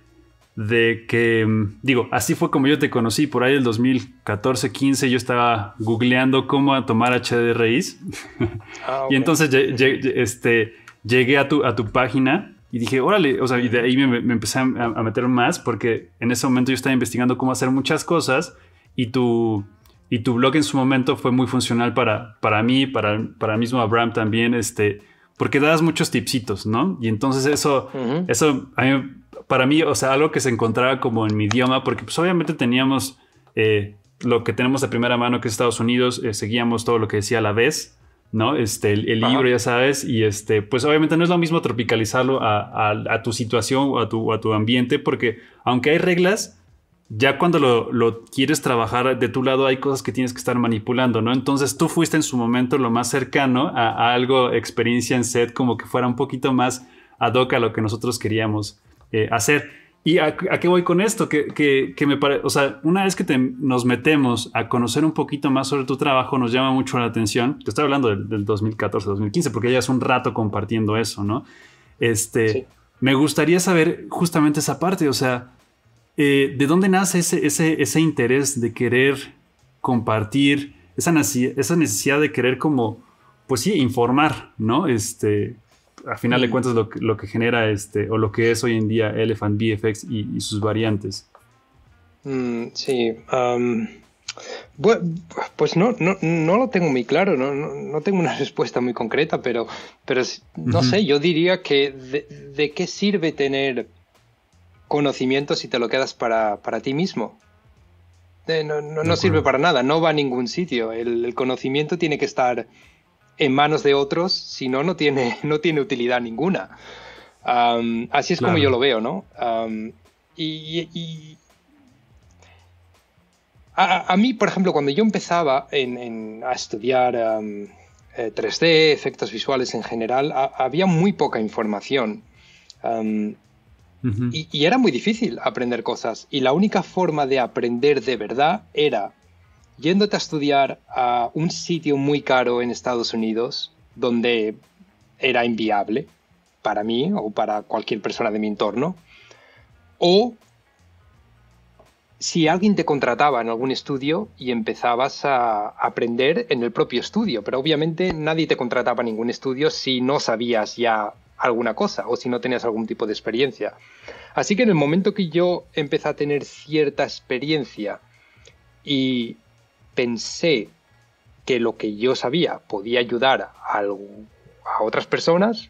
de que, mm, digo, así fue como yo te conocí, por ahí el 2014-15 yo estaba googleando cómo tomar HDRIs ah, y entonces llegué, este, llegué a, tu, a tu página y dije, órale, o sea, y de ahí me, empecé a, meter más porque en ese momento yo estaba investigando cómo hacer muchas cosas y tu, y tu blog en su momento fue muy funcional para, para mí, para, para mismo Abraham también, este, porque dabas muchos tipsitos, ¿no? Y entonces eso, eso a mí para mí, o sea, algo que se encontraba como en mi idioma, porque pues obviamente teníamos eh, lo que tenemos de primera mano, que es Estados Unidos, eh, seguíamos todo lo que decía a la vez, ¿no? Este, el, libro, ya sabes, y este, pues obviamente no es lo mismo tropicalizarlo a, tu situación o a tu, a tu ambiente, porque aunque hay reglas, ya cuando lo, quieres trabajar de tu lado hay cosas que tienes que estar manipulando, ¿no? Entonces tú fuiste en su momento lo más cercano a, a algo, experiencia en set, como que fuera un poquito más ad hoc a lo que nosotros queríamos. Eh, hacer. ¿Y a, qué voy con esto? Que, que, me parece? o sea, una vez que nos metemos a conocer un poquito más sobre tu trabajo, nos llama mucho la atención. Te estoy hablando del, 2014-2015, porque ya es un rato compartiendo eso, ¿no? Este, Me gustaría saber justamente esa parte, o sea, eh, ¿de dónde nace ese, ese, ese, interés de querer compartir, esa, esa necesidad de querer como, pues sí, informar, ¿no? Este, a final de mm. cuentas lo, que genera este, o lo que es hoy en día Elephant VFX y, y sus variantes. Mm, sí. pues no, no, no, lo tengo muy claro, no, tengo una respuesta muy concreta, pero, pero no sé, yo diría que de, qué sirve tener conocimiento si te lo quedas para, ti mismo. Eh, no, sirve para nada, no va a ningún sitio. el conocimiento tiene que estar en manos de otros, si no, no tiene, no tiene utilidad ninguna. así es como yo lo veo, ¿no? y, a, mí, por ejemplo, cuando yo empezaba a estudiar 3D, eh, efectos visuales en general, había muy poca información. y, era muy difícil aprender cosas. Y la única forma de aprender de verdad era yéndote a estudiar a un sitio muy caro en Estados Unidos, donde era inviable para mí o para cualquier persona de mi entorno, o si alguien te contrataba en algún estudio y empezabas a aprender en el propio estudio, pero obviamente nadie te contrataba en ningún estudio si no sabías ya alguna cosa o si no tenías algún tipo de experiencia. Así que en el momento que yo empecé a tener cierta experiencia y pensé que lo que yo sabía podía ayudar a, otras personas,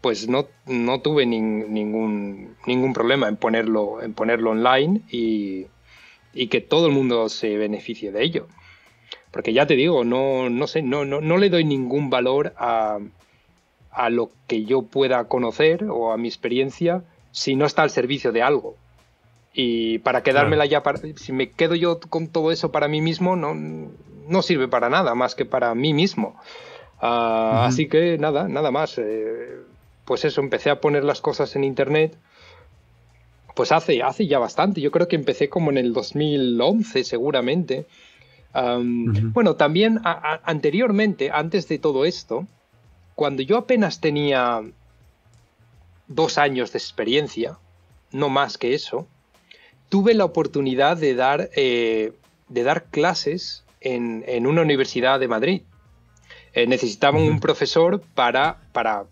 pues no, no tuve ningún, ningún problema en ponerlo, en ponerlo online y, que todo el mundo se beneficie de ello. Porque ya te digo, no, no sé, no, le doy ningún valor a, a lo que yo pueda conocer o a mi experiencia si no está al servicio de algo. Y para quedármela ya, para, si me quedo yo con todo eso para mí mismo, no, sirve para nada más que para mí mismo. Ah, así que nada, nada más. Eh, pues eso, empecé a poner las cosas en internet. Pues hace, hace ya bastante. Yo creo que empecé como en el 2011 seguramente. Bueno, también anteriormente, antes de todo esto, cuando yo apenas tenía dos años de experiencia, no más que eso, tuve la oportunidad de dar, eh, de dar clases en, en, una universidad de Madrid. Eh, necesitaban un profesor para... para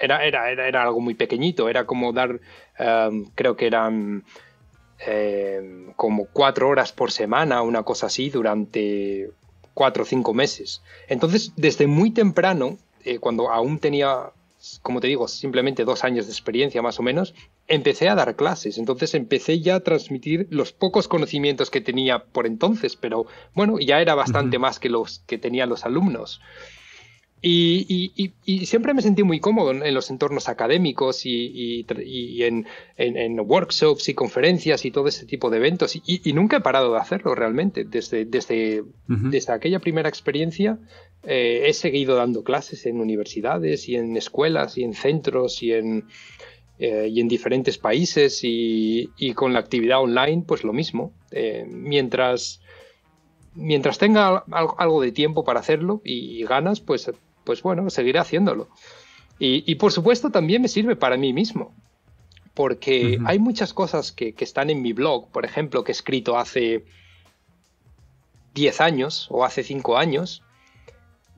era, algo muy pequeñito, era como dar, em, creo que eran em, como cuatro horas por semana, una cosa así, durante cuatro o cinco meses. Entonces, desde muy temprano, eh, cuando aún tenía como te digo, simplemente dos años de experiencia más o menos, empecé a dar clases. Entonces empecé ya a transmitir los pocos conocimientos que tenía por entonces, pero bueno, ya era bastante más que los que tenían los alumnos. Y, siempre me sentí muy cómodo en los entornos académicos y, en, workshops y conferencias y todo ese tipo de eventos. Y, nunca he parado de hacerlo realmente. Desde, desde, desde aquella primera experiencia eh, he seguido dando clases en universidades y en escuelas y en centros y en, eh, diferentes países y, con la actividad online pues lo mismo. Eh, mientras, mientras tenga algo de tiempo para hacerlo y, ganas, pues, pues bueno, seguiré haciéndolo. Y, por supuesto también me sirve para mí mismo, porque hay muchas cosas que, que están en mi blog, por ejemplo, que he escrito hace 10 años o hace 5 años,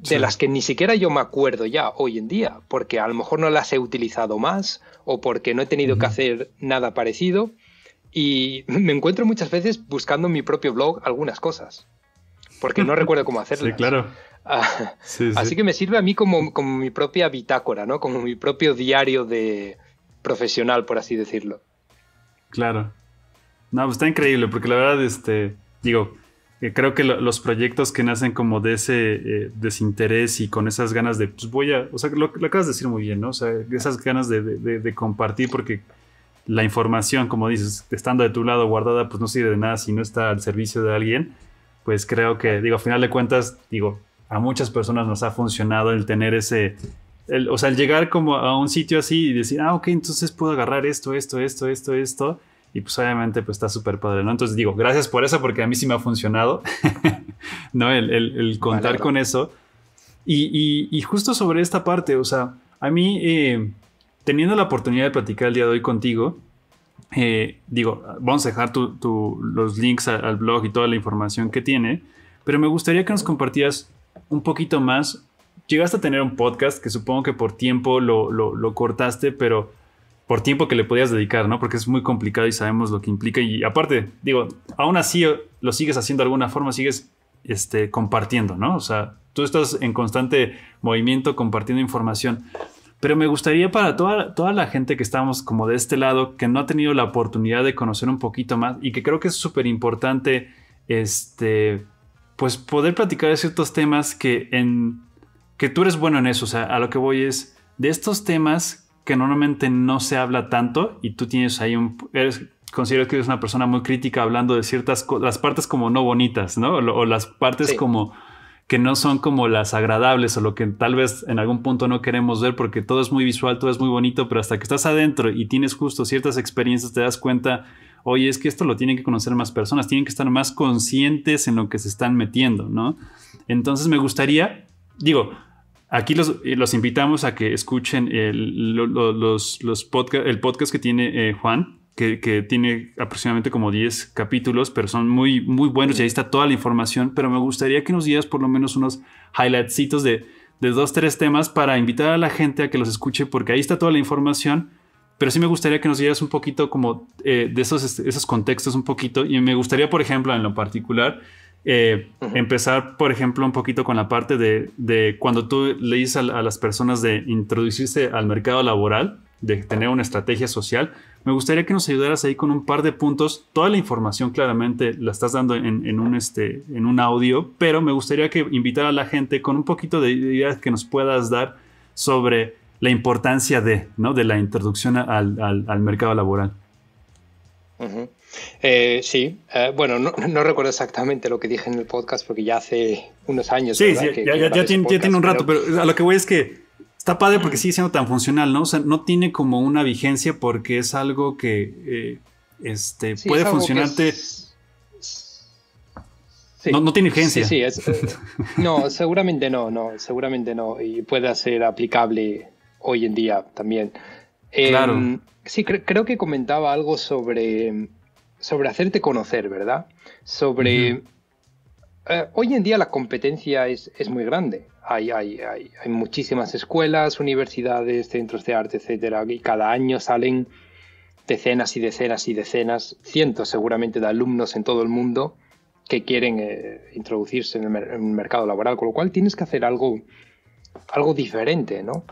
de las que ni siquiera yo me acuerdo ya hoy en día, porque a lo mejor no las he utilizado más o porque no he tenido que hacer nada parecido. Y me encuentro muchas veces buscando en mi propio blog algunas cosas, porque no recuerdo cómo hacerlas. Sí, claro. Ah, así que me sirve a mí como, mi propia bitácora, ¿no? Como mi propio diario de profesional, por así decirlo. Claro. No, pues está increíble, porque la verdad, este, digo, creo que los proyectos que nacen como de ese eh, desinterés y con esas ganas de, pues voy a, o sea, lo, acabas de decir muy bien, ¿no? O sea, esas ganas de, compartir porque la información, como dices, estando de tu lado guardada, pues no sirve de nada si no está al servicio de alguien, pues creo que, digo, a final de cuentas, digo, a muchas personas nos ha funcionado el tener ese, o sea, el llegar como a un sitio así y decir, ah, ok, entonces puedo agarrar esto, esto, esto, esto, esto y pues obviamente pues está súper padre, ¿no? Entonces digo, gracias por eso porque a mí sí me ha funcionado, ¿no? El, contar con eso. Y, justo sobre esta parte, o sea, a mí, eh, teniendo la oportunidad de platicar el día de hoy contigo, eh, digo, vamos a dejar los links al, blog y toda la información que tiene, pero me gustaría que nos compartieras un poquito más llegaste a tener un podcast que supongo que por tiempo lo, lo, cortaste, pero por tiempo que le podías dedicar, ¿no? Porque es muy complicado y sabemos lo que implica. Y aparte, digo, aún así eh, lo sigues haciendo de alguna forma, sigues este, compartiendo, ¿no? O sea, tú estás en constante movimiento compartiendo información. Pero me gustaría para toda, toda la gente que estamos como de este lado, que no ha tenido la oportunidad de conocer un poquito más y que creo que es súper importante, este, pues poder platicar de ciertos temas que en, que tú eres bueno en eso. O sea, a lo que voy es de estos temas que normalmente no se habla tanto y tú tienes ahí un... Eres, considero que eres una persona muy crítica hablando de ciertas las partes como no bonitas, ¿no? O, las partes como que no son como las agradables o lo que tal vez en algún punto no queremos ver porque todo es muy visual, todo es muy bonito, pero hasta que estás adentro y tienes justo ciertas experiencias te das cuenta, oye, es que esto lo tienen que conocer más personas, tienen que estar más conscientes en lo que se están metiendo, ¿no? Entonces me gustaría, digo, Aquí eh, los, invitamos a que escuchen el, podcast, el podcast que tiene eh, Juan, que, tiene aproximadamente como 10 capítulos, pero son muy, muy buenos y ahí está toda la información. Pero me gustaría que nos dieras por lo menos unos highlightsitos de, de dos, tres temas para invitar a la gente a que los escuche, porque ahí está toda la información. Pero sí me gustaría que nos dieras un poquito como eh, de esos, esos contextos un poquito. Y me gustaría, por ejemplo, en lo particular, eh, empezar, por ejemplo, un poquito con la parte de, cuando tú le a, las personas de introducirse al mercado laboral, de tener una estrategia social. Me gustaría que nos ayudaras ahí con un par de puntos. Toda la información claramente la estás dando en, un, este, en un audio, pero me gustaría que invitar a la gente con un poquito de ideas que nos puedas dar sobre la importancia de, ¿no? de la introducción al, mercado laboral. Eh, sí, eh, bueno, no, recuerdo exactamente lo que dije en el podcast porque ya hace unos años. Sí, ya, tiene, un rato, pero... a lo que voy es que está padre porque mm. sigue siendo tan funcional, ¿no? O sea, no tiene como una vigencia porque es algo que eh, este, puede funcionarte. no, tiene vigencia. Sí, es, no, seguramente no, no, seguramente no. Y puede ser aplicable hoy en día también. claro. Em, sí, creo que comentaba algo sobre sobre hacerte conocer, ¿verdad? Sobre... Eh, hoy en día la competencia es, muy grande. Hay, hay, hay, muchísimas escuelas, universidades, centros de arte, etcétera, y cada año salen decenas y decenas y decenas, cientos seguramente de alumnos en todo el mundo que quieren eh, introducirse en el, mercado laboral, con lo cual tienes que hacer algo, algo diferente, ¿no?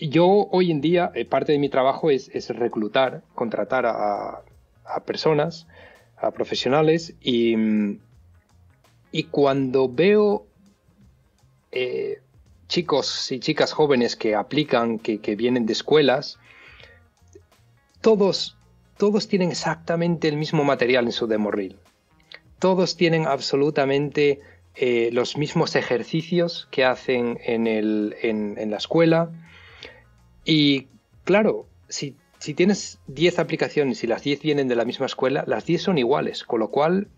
yo hoy en día, eh, parte de mi trabajo es, reclutar, contratar a, personas, a profesionales, y, mm, cuando veo eh, chicos y chicas jóvenes que aplican, que, vienen de escuelas, todos, tienen exactamente el mismo material en su demorril. Todos tienen absolutamente eh, los mismos ejercicios que hacen en la escuela y claro, si, tienes 10 aplicaciones y las 10 vienen de la misma escuela, las 10 son iguales, con lo cual,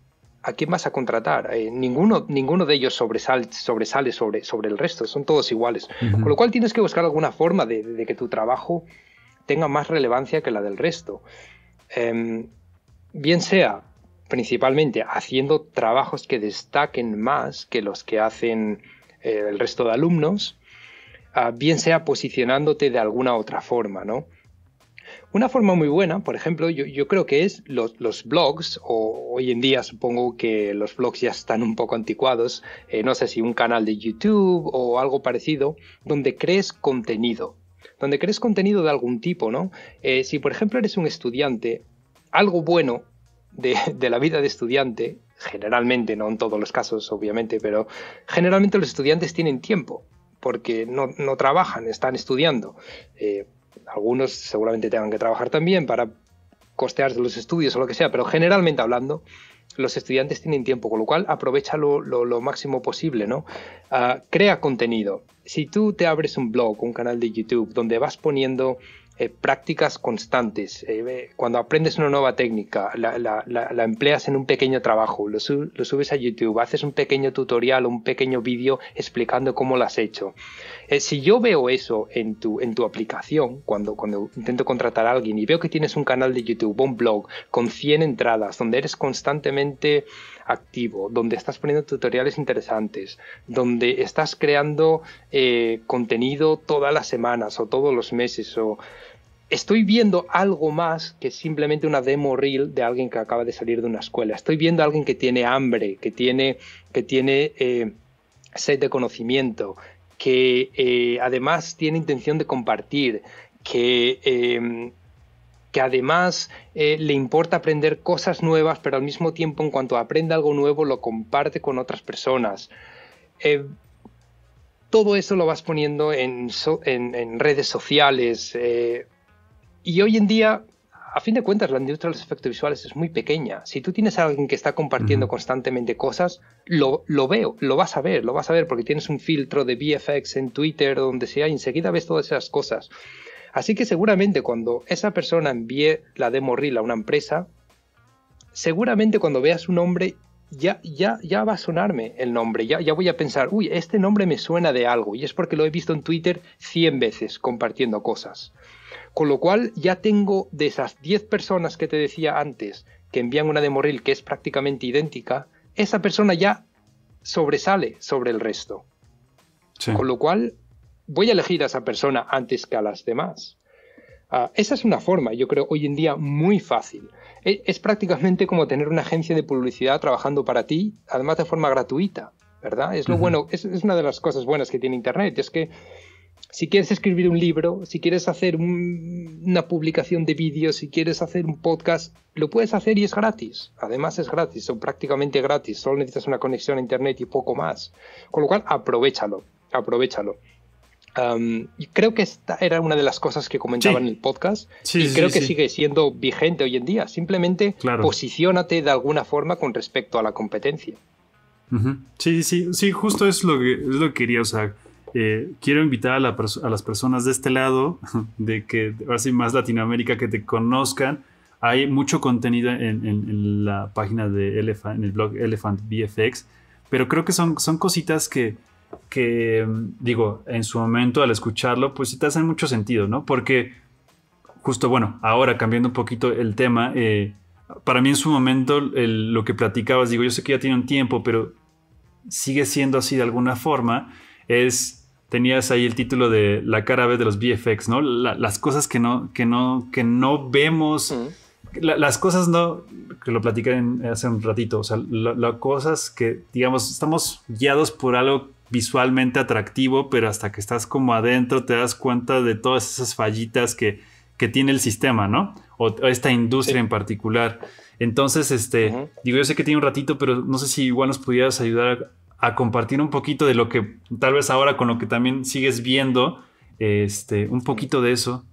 ¿a quién vas a contratar? Eh, ninguno, ninguno de ellos sobresale, sobresale sobre, sobre el resto, son todos iguales. Con lo cual tienes que buscar alguna forma de, que tu trabajo tenga más relevancia que la del resto. Em, bien sea principalmente haciendo trabajos que destaquen más que los que hacen eh, el resto de alumnos, Ah, bien sea posicionándote de alguna otra forma, ¿no? Una forma muy buena, por ejemplo, yo, creo que es los, blogs, o hoy en día supongo que los blogs ya están un poco anticuados, eh, no sé si un canal de YouTube o algo parecido, donde crees contenido, donde crees contenido de algún tipo, ¿no? Eh, si por ejemplo eres un estudiante, algo bueno de la vida de estudiante, generalmente, no en todos los casos obviamente, pero generalmente los estudiantes tienen tiempo, porque no, no trabajan, están estudiando. Eh, algunos seguramente tengan que trabajar también para costearse los estudios o lo que sea, pero generalmente hablando, los estudiantes tienen tiempo, con lo cual aprovecha lo, máximo posible, ¿no? Ah, crea contenido. Si tú te abres un blog, un canal de YouTube, donde vas poniendo eh, prácticas constantes. Eh, cuando aprendes una nueva técnica, la, empleas en un pequeño trabajo, lo, subes a YouTube, haces un pequeño tutorial o un pequeño vídeo explicando cómo lo has hecho. Eh, si yo veo eso en tu, en tu aplicación, cuando, cuando intento contratar a alguien y veo que tienes un canal de YouTube un blog con 100 entradas, donde eres constantemente activo, donde estás poniendo tutoriales interesantes, donde estás creando contenido todas las semanas o todos los meses o estoy viendo algo más que simplemente una demo reel de alguien que acaba de salir de una escuela. Estoy viendo a alguien que tiene hambre, que tiene, que tiene eh, sed de conocimiento, que eh, además tiene intención de compartir, que, em, que además eh, le importa aprender cosas nuevas, pero al mismo tiempo en cuanto aprende algo nuevo lo comparte con otras personas todo eso lo vas poniendo en, redes sociales, y hoy en día, a fin de cuentas, la industria de los efectos visuales es muy pequeña. Si tú tienes a alguien que está compartiendo constantemente cosas, lo, lo, veo, lo vas a ver, lo vas a ver, porque tienes un filtro de VFX en Twitter, donde sea, y enseguida ves todas esas cosas. Así que seguramente cuando esa persona envíe la demo reel a una empresa, seguramente cuando veas un nombre ya, ya, ya, va a sonarme el nombre, ya, ya voy a pensar, uy, este nombre me suena de algo, y es porque lo he visto en Twitter 100 veces compartiendo cosas. Con lo cual ya tengo de esas 10 personas que te decía antes que envían una reel que es prácticamente idéntica, esa persona ya sobresale sobre el resto. Con lo cual voy a elegir a esa persona antes que a las demás. Ah, esa es una forma, yo creo, hoy en día muy fácil. E, es, prácticamente como tener una agencia de publicidad trabajando para ti, además de forma gratuita, ¿verdad? Es lo bueno, es, una de las cosas buenas que tiene Internet, es que si quieres escribir un libro, si quieres hacer una publicación de vídeos, si quieres hacer un podcast, lo puedes hacer y es gratis. Además es gratis son prácticamente gratis. Solo necesitas una conexión a internet y poco más. Con lo cual, aprovechalo, aprovechalo. y creo que esta era una de las cosas que comentaba en el podcast y creo que sigue siendo vigente hoy en día. Simplemente posiciónate posicionate de alguna forma con respecto a la competencia. Sí, sí, sí, justo es lo que, lo quería. O eh, quiero invitar a, las personas de este lado, de que ahora más Latinoamérica, que te conozcan. Hay mucho contenido en, la página de Elephant, en el blog Elephant VFX, pero creo que son, son cositas que, que, mm, digo, en su momento al escucharlo, pues sí te hacen mucho sentido, ¿no? Porque justo, bueno, ahora cambiando un poquito el tema, eh, para mí en su momento lo que platicabas, digo, yo sé que ya tiene un tiempo, pero sigue siendo así de alguna forma, es tenías ahí el título de la cara B de los VFX, ¿no? las cosas que no, que no, que no vemos. las cosas no, que lo platicé hace un ratito, o sea, las cosas que, digamos, estamos guiados por algo visualmente atractivo, pero hasta que estás como adentro te das cuenta de todas esas fallitas que, tiene el sistema, ¿no? O, esta industria en particular. Entonces, este, digo, yo sé que tiene un ratito, pero no sé si igual nos pudieras ayudar a, a compartir un poquito de lo que tal vez ahora con lo que también sigues viendo, este, un poquito de eso.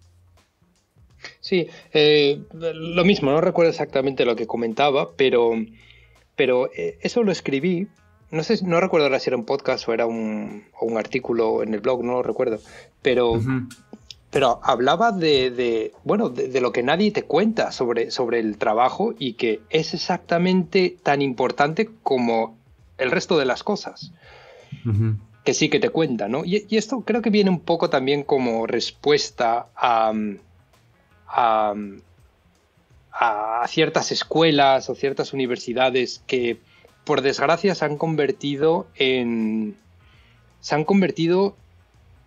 Sí, eh, lo mismo, no recuerdo exactamente lo que comentaba, pero, pero eh, eso lo escribí, no sé, no recuerdo ahora si era un podcast o era un, un artículo en el blog, no lo recuerdo, pero, pero hablaba de, bueno, lo que nadie te cuenta sobre, sobre el trabajo y que es exactamente tan importante como el resto de las cosas. Que sí que te cuenta, ¿no? Y, esto creo que viene un poco también como respuesta mm, mm, a, a, ciertas escuelas o ciertas universidades que, por desgracia, se han convertido en. se han convertido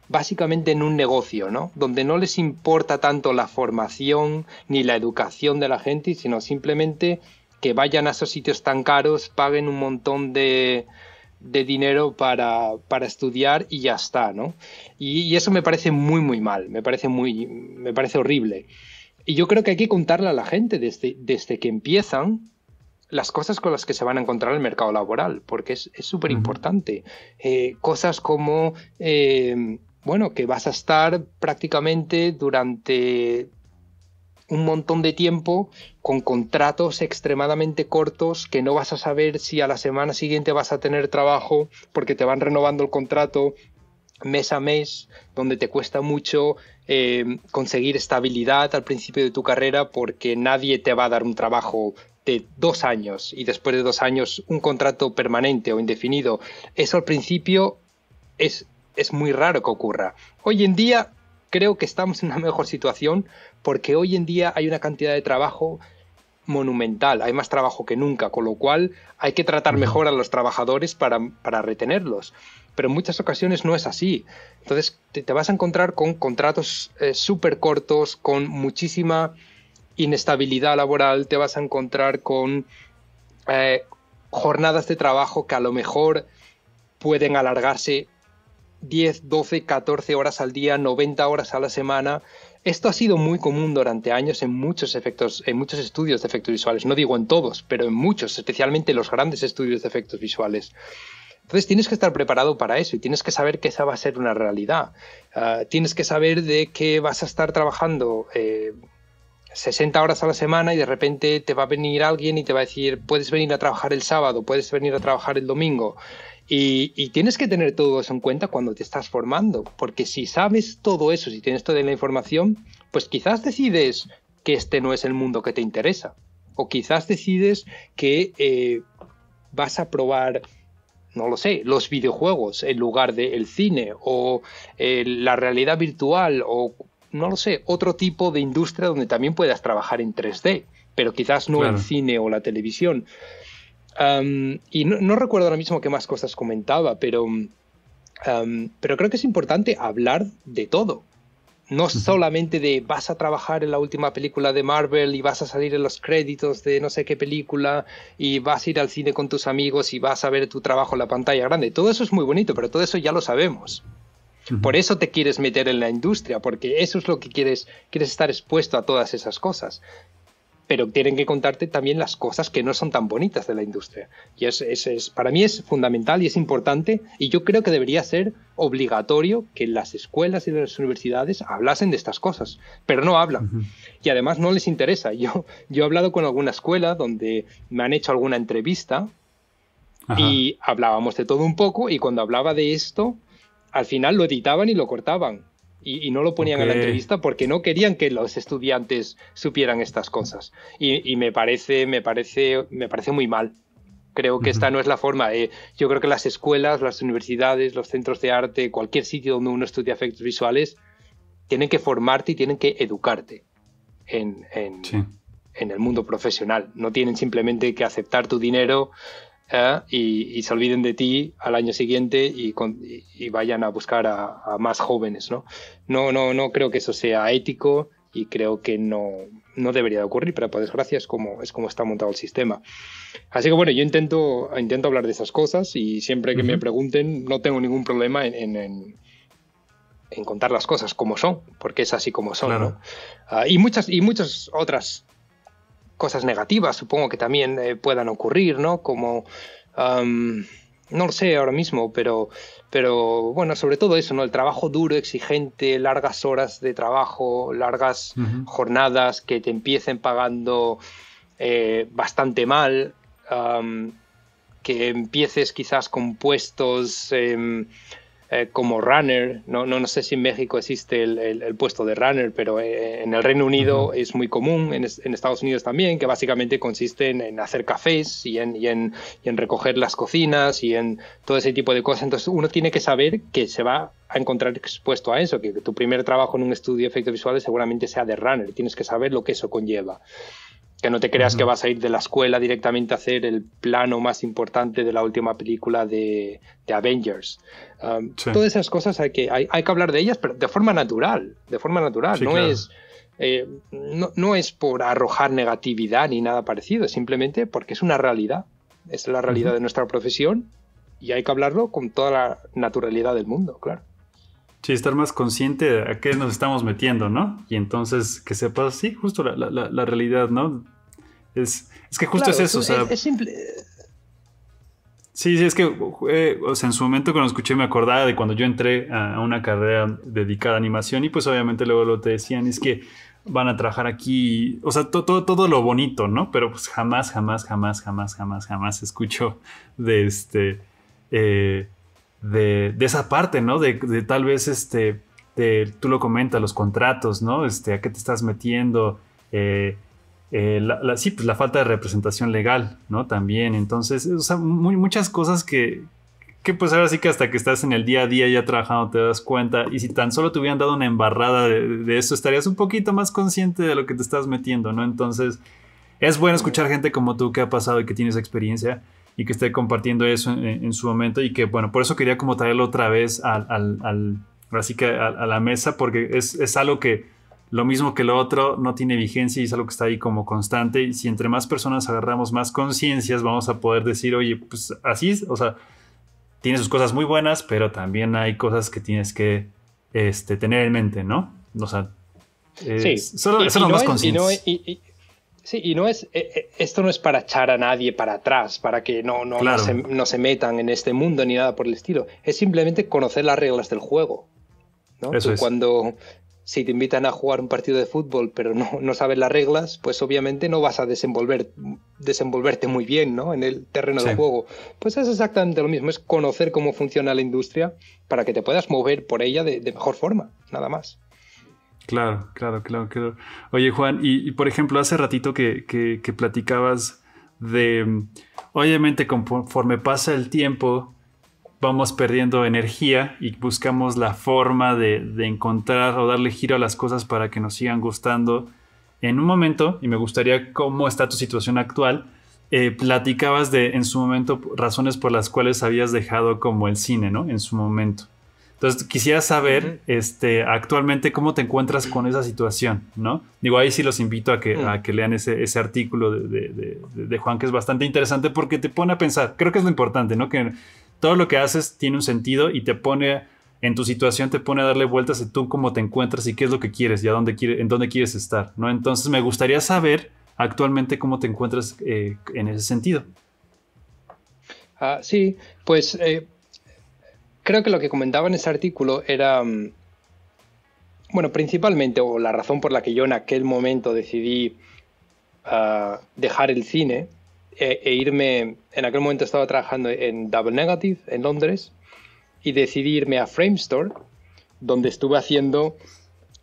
básicamente en un negocio, ¿no? Donde no les importa tanto la formación ni la educación de la gente, sino simplemente que vayan a esos sitios tan caros, paguen un montón de, dinero para, estudiar y ya está, ¿no? Y, eso me parece muy, muy mal, me parece, muy, me parece horrible. Y yo creo que hay que contarle a la gente desde, desde que empiezan las cosas con las que se van a encontrar el mercado laboral, porque es súper importante. Eh, cosas como, eh, bueno, que vas a estar prácticamente durante un montón de tiempo con contratos extremadamente cortos que no vas a saber si a la semana siguiente vas a tener trabajo porque te van renovando el contrato mes a mes, donde te cuesta mucho eh, conseguir estabilidad al principio de tu carrera porque nadie te va a dar un trabajo de dos años y después de dos años un contrato permanente o indefinido. Eso al principio es, es muy raro que ocurra. Hoy en día creo que estamos en una mejor situación porque hoy en día hay una cantidad de trabajo monumental, hay más trabajo que nunca, con lo cual hay que tratar mejor a los trabajadores para, retenerlos. Pero en muchas ocasiones no es así. Entonces te, vas a encontrar con contratos eh, súper cortos, con muchísima inestabilidad laboral, te vas a encontrar con eh, jornadas de trabajo que a lo mejor pueden alargarse 10, 12, 14 horas al día, 90 horas a la semana, esto ha sido muy común durante años en muchos efectos, en muchos estudios de efectos visuales. No digo en todos, pero en muchos, especialmente los grandes estudios de efectos visuales. Entonces tienes que estar preparado para eso y tienes que saber que esa va a ser una realidad. Ah, tienes que saber de qué vas a estar trabajando 60 eh, horas a la semana y de repente te va a venir alguien y te va a decir, puedes venir a trabajar el sábado, puedes venir a trabajar el domingo. Y, tienes que tener todo eso en cuenta cuando te estás formando, porque si sabes todo eso, si tienes toda la información, pues quizás decides que este no es el mundo que te interesa, o quizás decides que eh, vas a probar, no lo sé, los videojuegos en lugar del el cine, o eh, la realidad virtual, o no lo sé, otro tipo de industria donde también puedas trabajar en 3D, pero quizás no el cine o la televisión y no, recuerdo ahora mismo qué más cosas comentaba, pero, pero creo que es importante hablar de todo. No solamente de vas a trabajar en la última película de Marvel y vas a salir en los créditos de no sé qué película y vas a ir al cine con tus amigos y vas a ver tu trabajo en la pantalla grande. Todo eso es muy bonito, pero todo eso ya lo sabemos. Por eso te quieres meter en la industria, porque eso es lo que quieres, quieres estar expuesto a todas esas cosas pero tienen que contarte también las cosas que no son tan bonitas de la industria. Y es, para mí es fundamental y es importante, y yo creo que debería ser obligatorio que las escuelas y las universidades hablasen de estas cosas, pero no hablan. Y además no les interesa. Yo, yo he hablado con alguna escuela donde me han hecho alguna entrevista y hablábamos de todo un poco, y cuando hablaba de esto, al final lo editaban y lo cortaban y, no lo ponían en la entrevista porque no querían que los estudiantes supieran estas cosas. Y, me parece, me parece, me parece muy mal. Creo que esta no es la forma. yo creo que las escuelas, las universidades, los centros de arte, cualquier sitio donde uno estudia efectos visuales, tienen que formarte y tienen que educarte en, en el mundo profesional. No tienen simplemente que aceptar tu dinero, ¿eh? y, se olviden de ti al año siguiente y, vayan a buscar a, más jóvenes, ¿no? No, no, no creo que eso sea ético y creo que no, no debería de ocurrir, pero por desgracia es como, es como está montado el sistema. Así que bueno, yo intento, intento hablar de esas cosas y siempre que me pregunten no tengo ningún problema en, en, en contar las cosas como son, porque es así como son. ¿no? Ah, y, muchas, y muchas otras cosas negativas supongo que también eh, puedan ocurrir, ¿no? Como... no lo sé ahora mismo, pero, pero bueno, sobre todo eso, ¿no? El trabajo duro, exigente, largas horas de trabajo, largas jornadas que te empiecen pagando eh, bastante mal, que empieces quizás con puestos em, eh, como runner, no, no, no, sé si en México existe el, el, puesto de runner, pero eh, en el Reino Unido es muy común, en, Estados Unidos también, que básicamente consiste en, hacer cafés y en, y, y en, recoger las cocinas y en todo ese tipo de cosas. Entonces uno tiene que saber que se va a encontrar expuesto a eso, que, que tu primer trabajo en un estudio de efectos visuales seguramente sea de runner, tienes que saber lo que eso conlleva. Que no te creas que vas a ir de la escuela directamente a hacer el plano más importante de la última película de, Avengers. Um, todas esas cosas hay que, hay, que hablar de ellas, pero de forma natural. De forma natural. no, es, eh, no, es por arrojar negatividad ni nada parecido, simplemente porque es una realidad. Es la realidad de nuestra profesión y hay que hablarlo con toda la naturalidad del mundo, claro. Sí, estar más consciente de a qué nos estamos metiendo, ¿no? Y entonces que sepa sí, justo la, realidad, ¿no? Es, es que justo es eso, o sea. simple. Sí, sí, es que, eh, o sea, en su momento cuando escuché me acordaba de cuando yo entré a, una carrera dedicada a animación y pues obviamente luego lo te decían es que van a trabajar aquí, o sea, todo, lo bonito, ¿no? Pero pues jamás, jamás, jamás, jamás, jamás, jamás escucho de este... Eh, de, esa parte, ¿no? De, tal vez, este, tú lo comentas, los contratos, ¿no? Este, a qué te estás metiendo, eh, eh, sí, pues la falta de representación legal, ¿no? También, entonces, muchas cosas que, que pues ahora sí que hasta que estás en el día a día ya trabajando te das cuenta y si tan solo te hubieran dado una embarrada de, de eso estarías un poquito más consciente de lo que te estás metiendo, ¿no? Entonces es bueno escuchar gente como tú que ha pasado y que tiene esa experiencia y que esté compartiendo eso en, su momento y que bueno, por eso quería como traerlo otra vez al, al, al así que a, la mesa porque es, es, algo que lo mismo que lo otro no tiene vigencia y es algo que está ahí como constante y si entre más personas agarramos más conciencias vamos a poder decir, oye, pues así, es, o sea, tiene sus cosas muy buenas, pero también hay cosas que tienes que este, tener en mente, ¿no? O sea, solo, solo más conciencia y, Sí, y no es, e, e, esto no es para echar a nadie para atrás, para que no, se, metan en este mundo ni nada por el estilo. Es simplemente conocer las reglas del juego. Cuando si te invitan a jugar un partido de fútbol pero no, no sabes las reglas, pues obviamente no vas a desenvolver, desenvolverte muy bien ¿no? en el terreno del juego. Pues es exactamente lo mismo, es conocer cómo funciona la industria para que te puedas mover por ella de mejor forma, nada más. Claro, claro, claro, claro. Oye, Juan, y, por ejemplo, hace ratito que, que, platicabas de, obviamente conforme pasa el tiempo, vamos perdiendo energía y buscamos la forma de, de encontrar o darle giro a las cosas para que nos sigan gustando. En un momento, y me gustaría cómo está tu situación actual, eh, platicabas de en su momento razones por las cuales habías dejado como el cine, ¿no? En su momento. Entonces, quisiera saber este, actualmente cómo te encuentras con esa situación, ¿no? Digo, ahí sí los invito a que, a que lean ese, ese artículo de, Juan, que es bastante interesante porque te pone a pensar, creo que es lo importante, ¿no? Que todo lo que haces tiene un sentido y te pone, en tu situación te pone a darle vueltas a tú cómo te encuentras y qué es lo que quieres y a dónde quiere, en dónde quieres estar, ¿no? Entonces, me gustaría saber actualmente cómo te encuentras eh, en ese sentido. Ah, sí, pues eh, creo que lo que comentaba en ese artículo era, mm, bueno, principalmente, o la razón por la que yo en aquel momento decidí ah, dejar el cine e, e, irme, en aquel momento estaba trabajando en Double Negative, en Londres, y decidí irme a Framestore, donde estuve haciendo,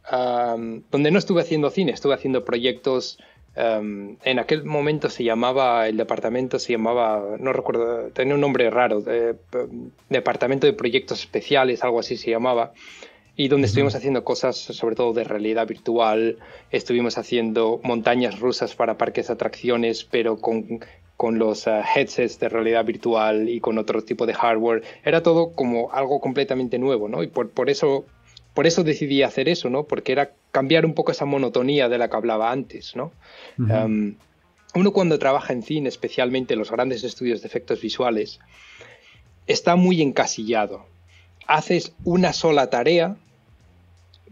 ah, donde no estuve haciendo cine, estuve haciendo proyectos Em, en aquel momento se llamaba, el departamento se llamaba, no recuerdo, tenía un nombre raro, Departamento de Proyectos Especiales, algo así se llamaba, y donde estuvimos haciendo cosas sobre todo de realidad virtual, estuvimos haciendo montañas rusas para parques de atracciones, pero con, con los eh, headsets de realidad virtual y con otro tipo de hardware. Era todo como algo completamente nuevo, ¿no? Y por, por eso por eso decidí hacer eso, ¿no? Porque era cambiar un poco esa monotonía de la que hablaba antes, ¿no? Em, uno cuando trabaja en cine, especialmente en los grandes estudios de efectos visuales, está muy encasillado. Haces una sola tarea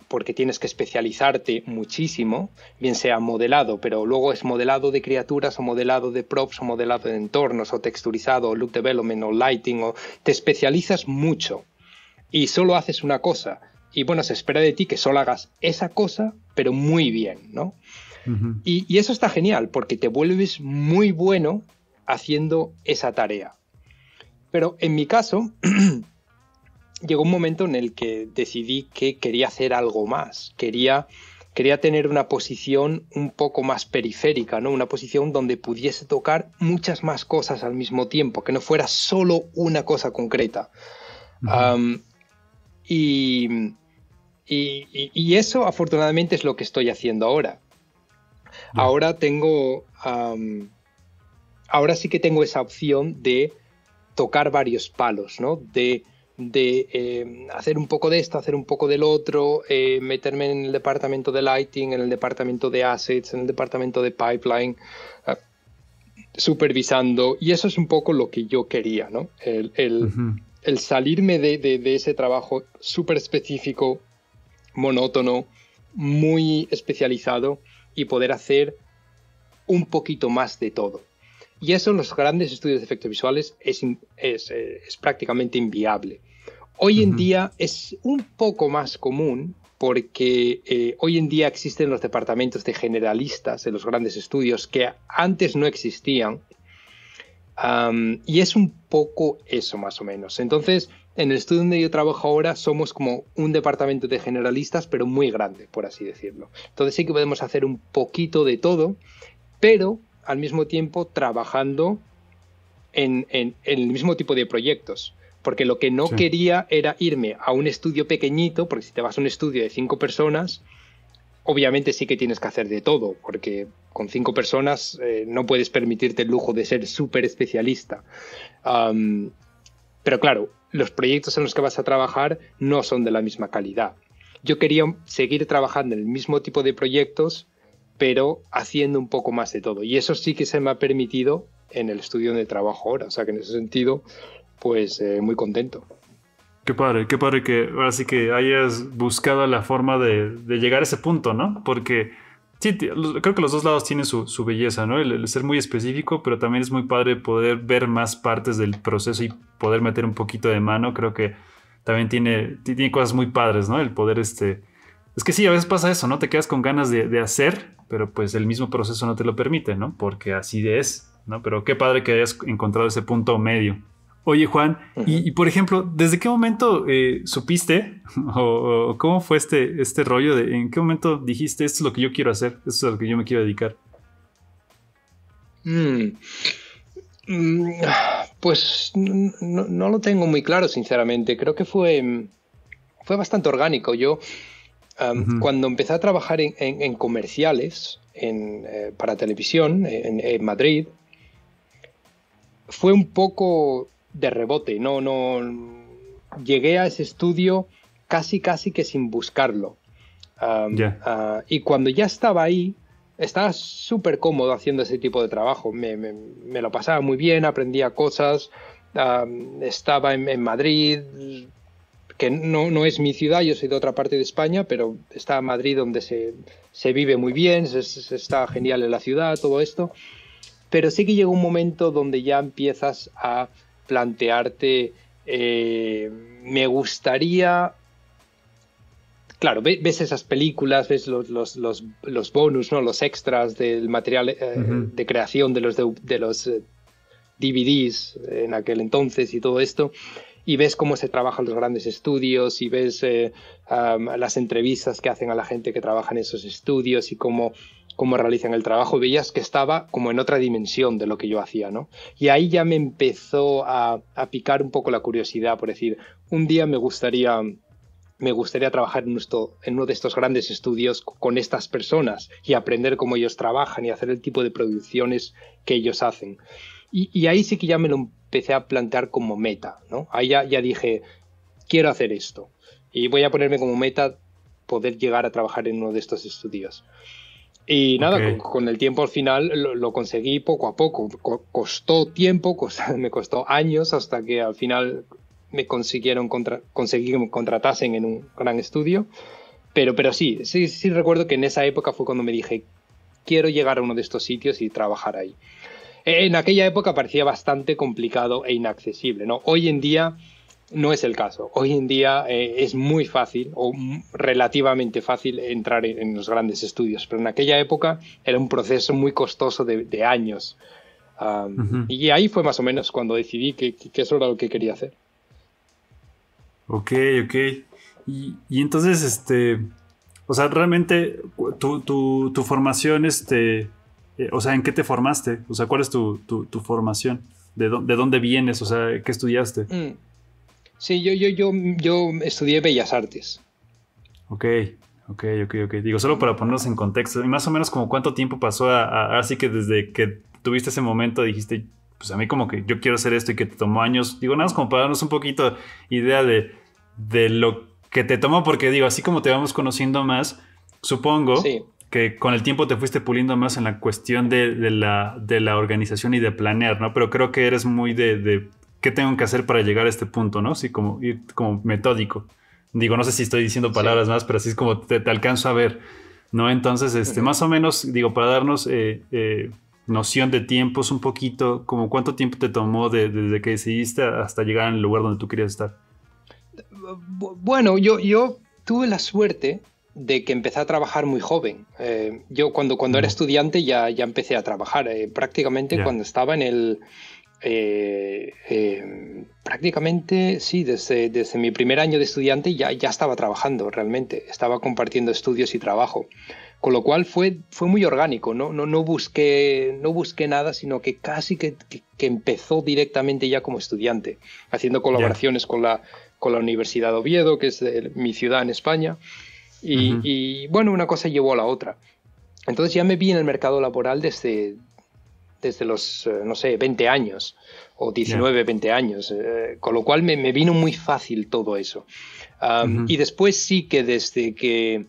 porque tienes que especializarte muchísimo, bien sea modelado, pero luego es modelado de criaturas o modelado de props o modelado de entornos o texturizado o look development o lighting o te especializas mucho y solo haces una cosa y bueno, se espera de ti que solo hagas esa cosa, pero muy bien, ¿no? y, eso está genial, porque te vuelves muy bueno haciendo esa tarea. Pero en mi caso, llegó un momento en el que decidí que quería hacer algo más, quería, quería tener una posición un poco más periférica, ¿no? Una posición donde pudiese tocar muchas más cosas al mismo tiempo, que no fuera solo una cosa concreta. y, y, eso afortunadamente es lo que estoy haciendo ahora. Ahora tengo, ahora sí que tengo esa opción de tocar varios palos, ¿no? De, em, hacer un poco de esto, hacer un poco del otro, eh, meterme en el departamento de lighting, en el departamento de assets, en el departamento de pipeline, ah, supervisando. Y eso es un poco lo que yo quería, ¿no? El, salirme de, de, ese trabajo súper específico, monótono, muy especializado y poder hacer un poquito más de todo. Y eso en los grandes estudios de efectos visuales es, eh, es, prácticamente inviable. Hoy en día es un poco más común porque eh, hoy en día existen los departamentos de generalistas en los grandes estudios que antes no existían. y es un poco eso más o menos. Entonces, en el estudio donde yo trabajo ahora somos como un departamento de generalistas, pero muy grande, por así decirlo. Entonces sí que podemos hacer un poquito de todo, pero al mismo tiempo trabajando en, el mismo tipo de proyectos. Porque lo que no quería era irme a un estudio pequeñito, porque si te vas a un estudio de cinco personas, obviamente sí que tienes que hacer de todo, porque con cinco personas eh, no puedes permitirte el lujo de ser súper especialista. pero claro, los proyectos en los que vas a trabajar no son de la misma calidad. Yo quería seguir trabajando en el mismo tipo de proyectos, pero haciendo un poco más de todo. Y eso sí que se me ha permitido en el estudio de trabajo ahora. O sea que en ese sentido, pues eh, muy contento. Qué padre, qué padre que así que hayas buscado la forma de, de llegar a ese punto, ¿no? Porque Sí, creo que los dos lados tienen su, belleza, ¿no? El, ser muy específico, pero también es muy padre poder ver más partes del proceso y poder meter un poquito de mano. Creo que también tiene, tiene cosas muy padres, ¿no? El poder este... Es que sí, a veces pasa eso, ¿no? Te quedas con ganas de, de hacer, pero pues el mismo proceso no te lo permite, ¿no? Porque así es, ¿no? Pero qué padre que hayas encontrado ese punto medio. Oye, Juan, y, por ejemplo, ¿desde qué momento eh, supiste o, cómo fue este, este rollo de en qué momento dijiste esto es lo que yo quiero hacer, esto es lo que yo me quiero dedicar? Mm. Mm, pues no, lo tengo muy claro, sinceramente. Creo que fue, fue bastante orgánico. Yo, cuando empecé a trabajar en, comerciales en, eh, para televisión en Madrid, fue un poco de rebote, no, no. Llegué a ese estudio casi, casi que sin buscarlo. Ah, y cuando ya estaba ahí, estaba súper cómodo haciendo ese tipo de trabajo. Me, lo pasaba muy bien, aprendía cosas. estaba en, Madrid, que no, es mi ciudad, yo soy de otra parte de España, pero estaba en Madrid donde se, vive muy bien, está genial en la ciudad, todo esto. Pero sí que llega un momento donde ya empiezas a plantearte, eh, me gustaría... Claro, ves esas películas, ves los, bonus, ¿no? los extras del material eh, de creación de los, de, los eh, DVDs en aquel entonces y todo esto, y ves cómo se trabajan los grandes estudios y ves las entrevistas que hacen a la gente que trabaja en esos estudios y cómo cómo realizan el trabajo, veías que estaba como en otra dimensión de lo que yo hacía, ¿no? Y ahí ya me empezó a, picar un poco la curiosidad por decir, un día me gustaría me gustaría trabajar en, uno de estos grandes estudios con estas personas y aprender cómo ellos trabajan y hacer el tipo de producciones que ellos hacen. Y, ahí sí que ya me lo empecé a plantear como meta, ¿no? Ahí ya, ya, dije, quiero hacer esto y voy a ponerme como meta poder llegar a trabajar en uno de estos estudios. Y nada, con, el tiempo al final lo, conseguí poco a poco. costó tiempo, me costó años hasta que al final me consiguieron contra que me contratasen en un gran estudio. Pero, pero sí, sí, sí recuerdo que en esa época fue cuando me dije, quiero llegar a uno de estos sitios y trabajar ahí. E, en aquella época parecía bastante complicado e inaccesible, ¿no? Hoy en día no es el caso. Hoy en día eh, es muy fácil o relativamente fácil entrar en, los grandes estudios, pero en aquella época era un proceso muy costoso de, años. Y ahí fue más o menos cuando decidí que, eso era lo que quería hacer. Ok, ok. Y, entonces, este, o sea, realmente tu, formación, este, eh, o sea, ¿en qué te formaste? O sea, ¿cuál es tu, formación? ¿De, dónde vienes? O sea, ¿qué estudiaste? Mm. Sí, yo, yo, yo, yo estudié Bellas Artes. Ok, ok, ok, ok. Digo, solo para ponernos en contexto, y más o menos como cuánto tiempo pasó así que desde que tuviste ese momento dijiste, pues a mí como que yo quiero hacer esto y que te tomó años. Digo, nada más como para darnos un poquito idea de, lo que te tomó, porque digo, así como te vamos conociendo más, supongo que con el tiempo te fuiste puliendo más en la cuestión de, la, de la organización y de planear, ¿no? Pero creo que eres muy de tengo que hacer para llegar a este punto, ¿no? Sí, como ir como metódico. Digo, no sé si estoy diciendo palabras más, pero así es como te, alcanzo a ver, ¿no? Entonces, este, más o menos, digo, para darnos eh, eh, noción de tiempos un poquito, como cuánto tiempo te tomó desde que decidiste hasta llegar al lugar donde tú querías estar. Bueno, yo, yo tuve la suerte de que empecé a trabajar muy joven. Eh, yo cuando, cuando era estudiante ya, ya empecé a trabajar, prácticamente cuando estaba en el eh, eh, prácticamente, sí, desde, desde, mi primer año de estudiante ya, ya estaba trabajando realmente, estaba compartiendo estudios y trabajo. Con lo cual fue, fue muy orgánico, ¿no? No, busqué, no busqué nada, sino que casi que, empezó directamente ya como estudiante, haciendo colaboraciones con, la, con la Universidad de Oviedo, que es mi ciudad en España. y bueno, una cosa llevó a la otra. Entonces ya me vi en el mercado laboral desde, desde los, eh, no sé, 20 años o 19, 20 años, eh, con lo cual me, vino muy fácil todo eso. Y después sí que desde que,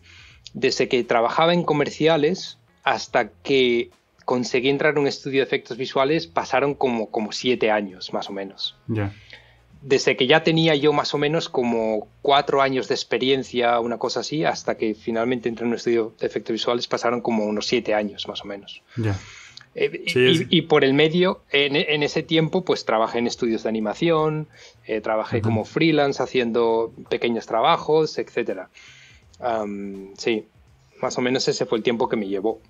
desde que trabajaba en comerciales hasta que conseguí entrar en un estudio de efectos visuales pasaron como, como siete años más o menos. desde que ya tenía yo más o menos como 4 años de experiencia, una cosa así, hasta que finalmente entré en un estudio de efectos visuales, pasaron como unos siete años más o menos. Ya. Eh, y, por el medio, en, ese tiempo, pues trabajé en estudios de animación, eh, trabajé como freelance haciendo pequeños trabajos, etc. sí, más o menos ese fue el tiempo que me llevó.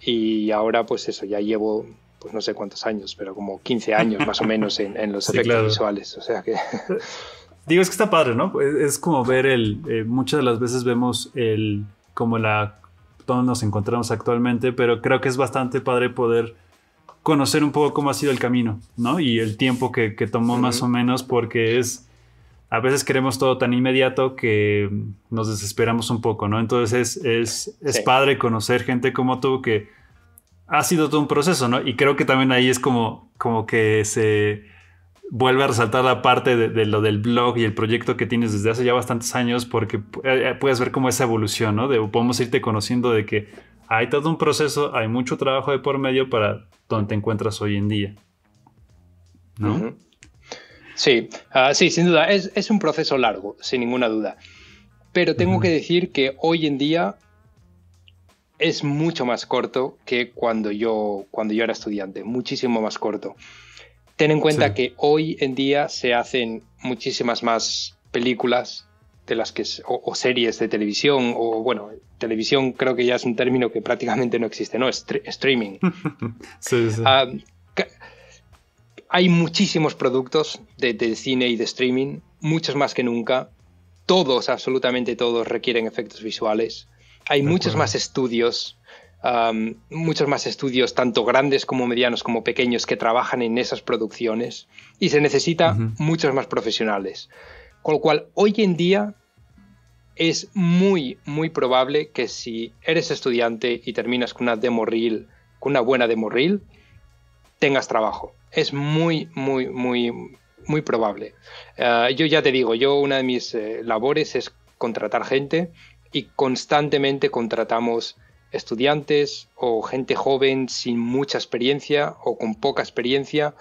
Y ahora, pues eso, ya llevo, pues no sé cuántos años, pero como 15 años más o menos en, los efectos visuales. O sea que. Digo, es que está padre, ¿no? Es, como ver el. Eh, muchas de las veces vemos el. como la todos nos encontramos actualmente, pero creo que es bastante padre poder conocer un poco cómo ha sido el camino, ¿no? Y el tiempo que, tomó más o menos, porque es, a veces queremos todo tan inmediato que nos desesperamos un poco, ¿no? Entonces es, es, padre conocer gente como tú que ha sido todo un proceso, ¿no? Y creo que también ahí es como, como que se vuelve a resaltar la parte de, lo del blog y el proyecto que tienes desde hace ya bastantes años, porque eh, eh, puedes ver cómo esa evolución, ¿no? De, podemos irte conociendo de que hay todo un proceso, hay mucho trabajo de por medio para donde te encuentras hoy en día, ¿no? Sí, ah, sí, sin duda, es, un proceso largo, sin ninguna duda. Pero tengo que decir que hoy en día es mucho más corto que cuando yo, cuando yo era estudiante, muchísimo más corto. Ten en cuenta que hoy en día se hacen muchísimas más películas de las que o, series de televisión o bueno televisión creo que ya es un término que prácticamente no existe no streaming ah, hay muchísimos productos de, cine y de streaming muchos más que nunca todos absolutamente todos requieren efectos visuales hay muchos más estudios muchos más estudios, tanto grandes como medianos como pequeños, que trabajan en esas producciones y se necesita muchos más profesionales. Con lo cual, hoy en día es muy, muy probable que si eres estudiante y terminas con una demo reel, con una buena demo reel, tengas trabajo. Es muy, muy, muy, muy probable. Ah, yo ya te digo, yo una de mis eh, labores es contratar gente y constantemente contratamos estudiantes o gente joven sin mucha experiencia o con poca experiencia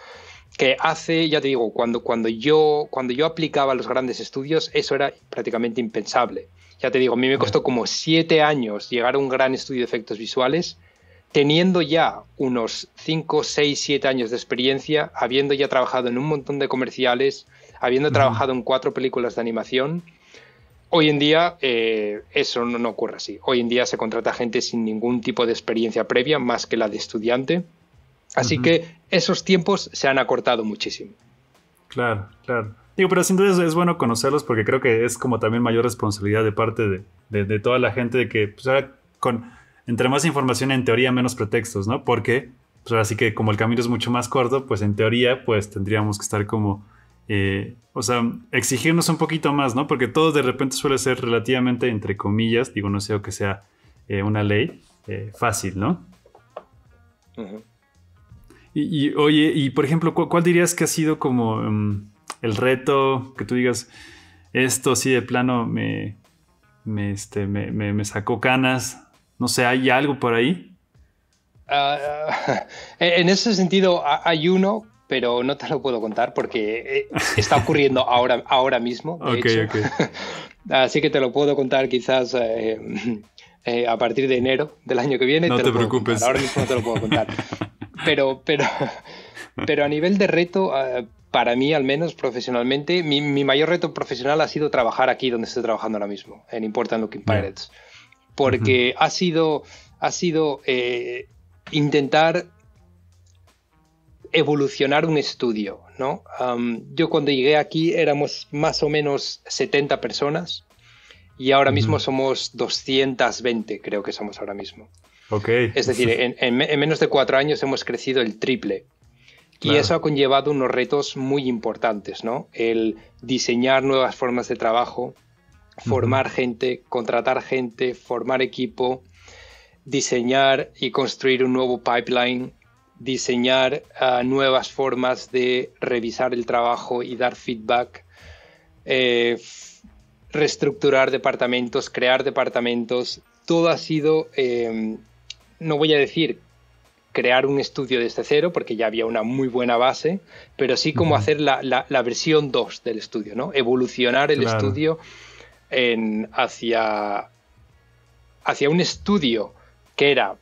que hace, ya te digo, cuando, cuando, yo, cuando yo aplicaba los grandes estudios, eso era prácticamente impensable. Ya te digo, a mí me costó como siete años llegar a un gran estudio de efectos visuales, teniendo ya unos cinco, seis, siete años de experiencia, habiendo ya trabajado en un montón de comerciales, habiendo trabajado en cuatro películas de animación, Hoy en día eh, eso no, ocurre así. Hoy en día se contrata gente sin ningún tipo de experiencia previa más que la de estudiante. Así que esos tiempos se han acortado muchísimo. Claro, claro. Digo, pero sin duda es bueno conocerlos porque creo que es como también mayor responsabilidad de parte de, toda la gente de que pues, ahora con entre más información en teoría menos pretextos, ¿no? Porque pues ahora sí que como el camino es mucho más corto, pues en teoría pues tendríamos que estar como eh, o sea, exigirnos un poquito más, ¿no? Porque todo de repente suele ser relativamente, entre comillas, digo, no sé que sea eh, una ley eh, fácil, ¿no? y, oye, y por ejemplo, ¿cuál, dirías que ha sido como mm, el reto que tú digas, esto sí de plano me, me, este, sacó canas? No sé, ¿hay algo por ahí? Ah, en ese sentido, hay uno pero no te lo puedo contar porque eh, está ocurriendo ahora, ahora mismo. De Así que te lo puedo contar quizás eh, eh, a partir de enero del año que viene. No te, preocupes. Ahora mismo no te lo puedo contar. Pero, pero, pero a nivel de reto, para mí al menos profesionalmente, mi, mi, mayor reto profesional ha sido trabajar aquí donde estoy trabajando ahora mismo, en Important Looking Pirates. Porque ha sido, ha sido intentar evolucionar un estudio, ¿no? yo cuando llegué aquí éramos más o menos 70 personas y ahora mismo somos 220, creo que somos ahora mismo. Okay. Es decir, en, menos de cuatro años hemos crecido el triple. Y eso ha conllevado unos retos muy importantes, ¿no? El diseñar nuevas formas de trabajo, formar gente, contratar gente, formar equipo, diseñar y construir un nuevo pipeline, diseñar ah, nuevas formas de revisar el trabajo y dar feedback, eh, reestructurar departamentos, crear departamentos. Todo ha sido, em, no voy a decir crear un estudio desde cero, porque ya había una muy buena base, pero sí como hacer la, versión 2 del estudio, ¿no? Evolucionar el estudio en, hacia, hacia un estudio que era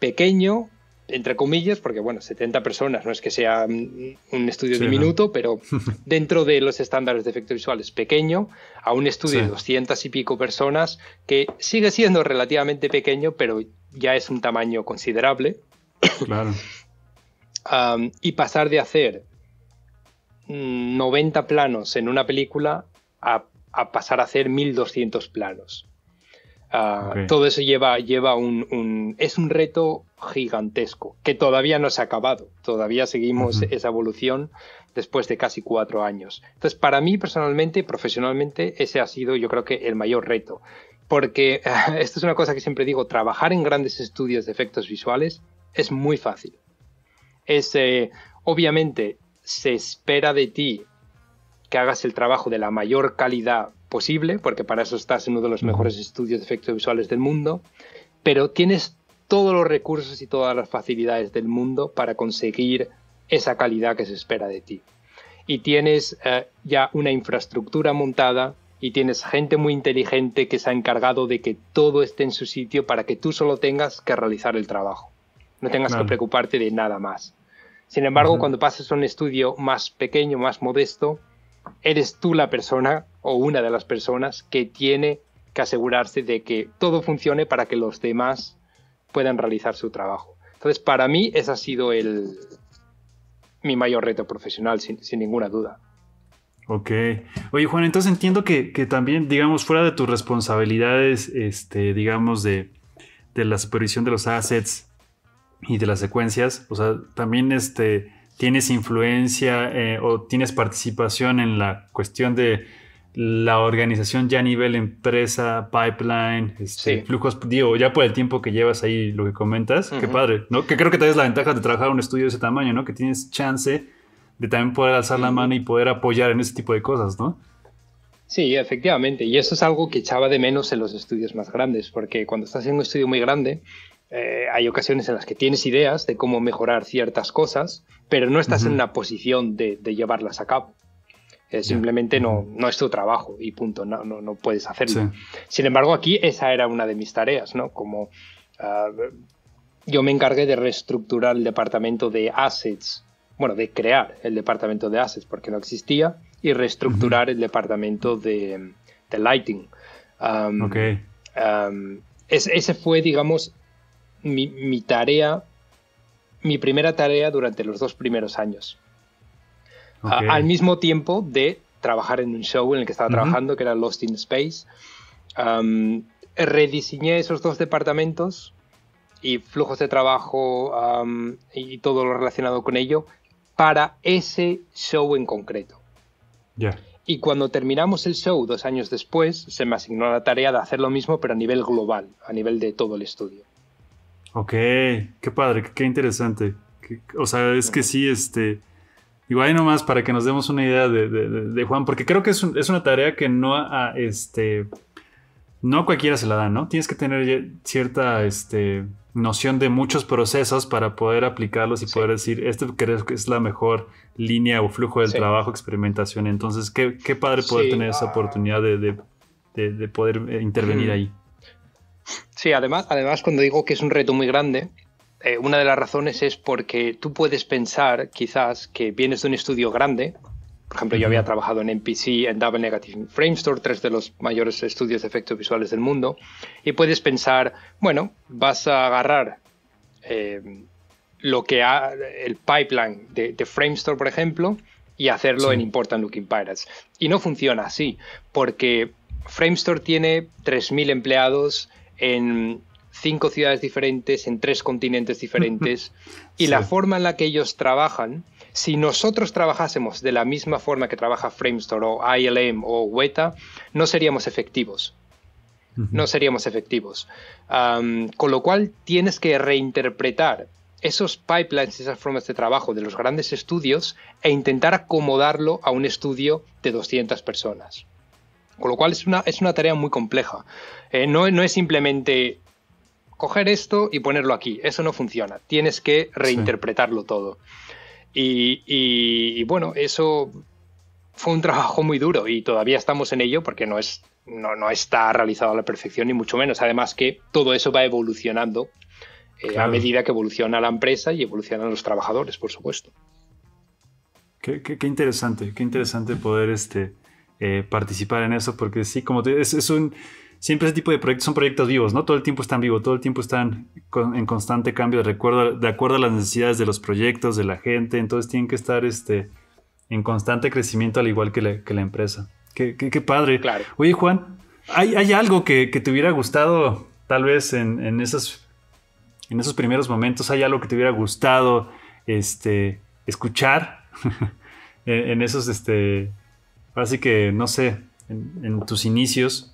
pequeño, entre comillas, porque bueno, 70 personas no es que sea un estudio diminuto, pero dentro de los estándares de efectos visuales pequeño, a un estudio de 200 y pico personas, que sigue siendo relativamente pequeño, pero ya es un tamaño considerable. Claro. y pasar de hacer 90 mm, planos en una película a pasar a hacer 1200 planos. Ah, todo eso lleva, lleva un, Es un reto gigantesco, que todavía no se ha acabado. Todavía seguimos esa evolución después de casi cuatro años. Entonces, para mí personalmente, profesionalmente, ese ha sido yo creo que el mayor reto. Porque esto es una cosa que siempre digo, trabajar en grandes estudios de efectos visuales es muy fácil. Es, eh, obviamente, se espera de ti que hagas el trabajo de la mayor calidad posible, porque para eso estás en uno de los mejores estudios de efectos visuales del mundo, pero tienes todos los recursos y todas las facilidades del mundo para conseguir esa calidad que se espera de ti. Y tienes eh, ya una infraestructura montada y tienes gente muy inteligente que se ha encargado de que todo esté en su sitio para que tú solo tengas que realizar el trabajo. No tengas que preocuparte de nada más. Sin embargo, cuando pasas a un estudio más pequeño, más modesto, eres tú la persona o una de las personas que tiene que asegurarse de que todo funcione para que los demás puedan realizar su trabajo. Entonces, para mí, ese ha sido el, mi mayor reto profesional, sin, ninguna duda. Ok. Oye, Juan, entonces entiendo que, que, también, digamos, fuera de tus responsabilidades, este, digamos, de, de la supervisión de los assets y de las secuencias, o sea, también este tienes influencia eh, o tienes participación en la cuestión de la organización ya a nivel empresa, pipeline, este, flujos, digo, ya por el tiempo que llevas ahí, lo que comentas, qué padre, ¿no? Que creo que te es la ventaja de trabajar en un estudio de ese tamaño, ¿no? Que tienes chance de también poder alzar la mano y poder apoyar en ese tipo de cosas, ¿no? Sí, efectivamente. Y eso es algo que echaba de menos en los estudios más grandes, porque cuando estás haciendo un estudio muy grande, eh, hay ocasiones en las que tienes ideas de cómo mejorar ciertas cosas, pero no estás en la posición de, llevarlas a cabo. Eh, simplemente no, no es tu trabajo y punto, no, no, no puedes hacerlo. Sin embargo, aquí esa era una de mis tareas, ¿no? Como ah, yo me encargué de reestructurar el departamento de assets, bueno, de crear el departamento de assets porque no existía y reestructurar el departamento de, lighting. ese fue, digamos, mi, tarea, mi primera tarea durante los dos primeros años. al mismo tiempo de trabajar en un show en el que estaba trabajando, que era Lost in Space. rediseñé esos dos departamentos y flujos de trabajo y todo lo relacionado con ello para ese show en concreto. Y cuando terminamos el show dos años después, se me asignó la tarea de hacer lo mismo, pero a nivel global, a nivel de todo el estudio. Ok, qué padre, qué interesante. O sea, es que sí, este. Igual ahí nomás para que nos demos una idea de, Juan, porque creo que es, una tarea que no a, este. No cualquiera se la da, ¿no? Tienes que tener cierta este, noción de muchos procesos para poder aplicarlos y poder decir, este creo que es la mejor línea o flujo del trabajo, experimentación. Entonces, qué, qué padre poder tener esa oportunidad de, poder eh, intervenir ahí. Sí, además, además cuando digo que es un reto muy grande, eh, una de las razones es porque tú puedes pensar quizás que vienes de un estudio grande, por ejemplo, yo había trabajado en MPC, en Double Negative Framestore, tres de los mayores estudios de efectos visuales del mundo, y puedes pensar, bueno, vas a agarrar eh, lo que ha, el pipeline de, Framestore, por ejemplo, y hacerlo en Important Looking Pirates. Y no funciona así, porque Framestore tiene 3.000 empleados, en cinco ciudades diferentes, en tres continentes diferentes, y la forma en la que ellos trabajan, si nosotros trabajásemos de la misma forma que trabaja Framestore o ILM o Weta, no seríamos efectivos. No seríamos efectivos. con lo cual tienes que reinterpretar esos pipelines, esas formas de trabajo de los grandes estudios e intentar acomodarlo a un estudio de 200 personas. Con lo cual es una, es una tarea muy compleja. Eh, no, no es simplemente coger esto y ponerlo aquí. Eso no funciona. Tienes que reinterpretarlo todo. Y, bueno, eso fue un trabajo muy duro y todavía estamos en ello porque no, es, no, está realizado a la perfección ni mucho menos. Además que todo eso va evolucionando eh, a medida que evoluciona la empresa y evolucionan los trabajadores, por supuesto. Qué, qué interesante, qué interesante poder este, eh, participar en eso, porque sí, como es, un... Siempre ese tipo de proyectos son proyectos vivos, ¿no? Todo el tiempo están vivos, todo el tiempo están en constante cambio de, acuerdo a las necesidades de los proyectos, de la gente, entonces tienen que estar este, en constante crecimiento al igual que la, empresa. Qué, padre. Claro. Oye, Juan, ¿hay, algo que, te hubiera gustado tal vez en, esos, en esos primeros momentos? ¿Hay algo que te hubiera gustado este, escuchar en, en, esos este, Así que, no sé, en, tus inicios.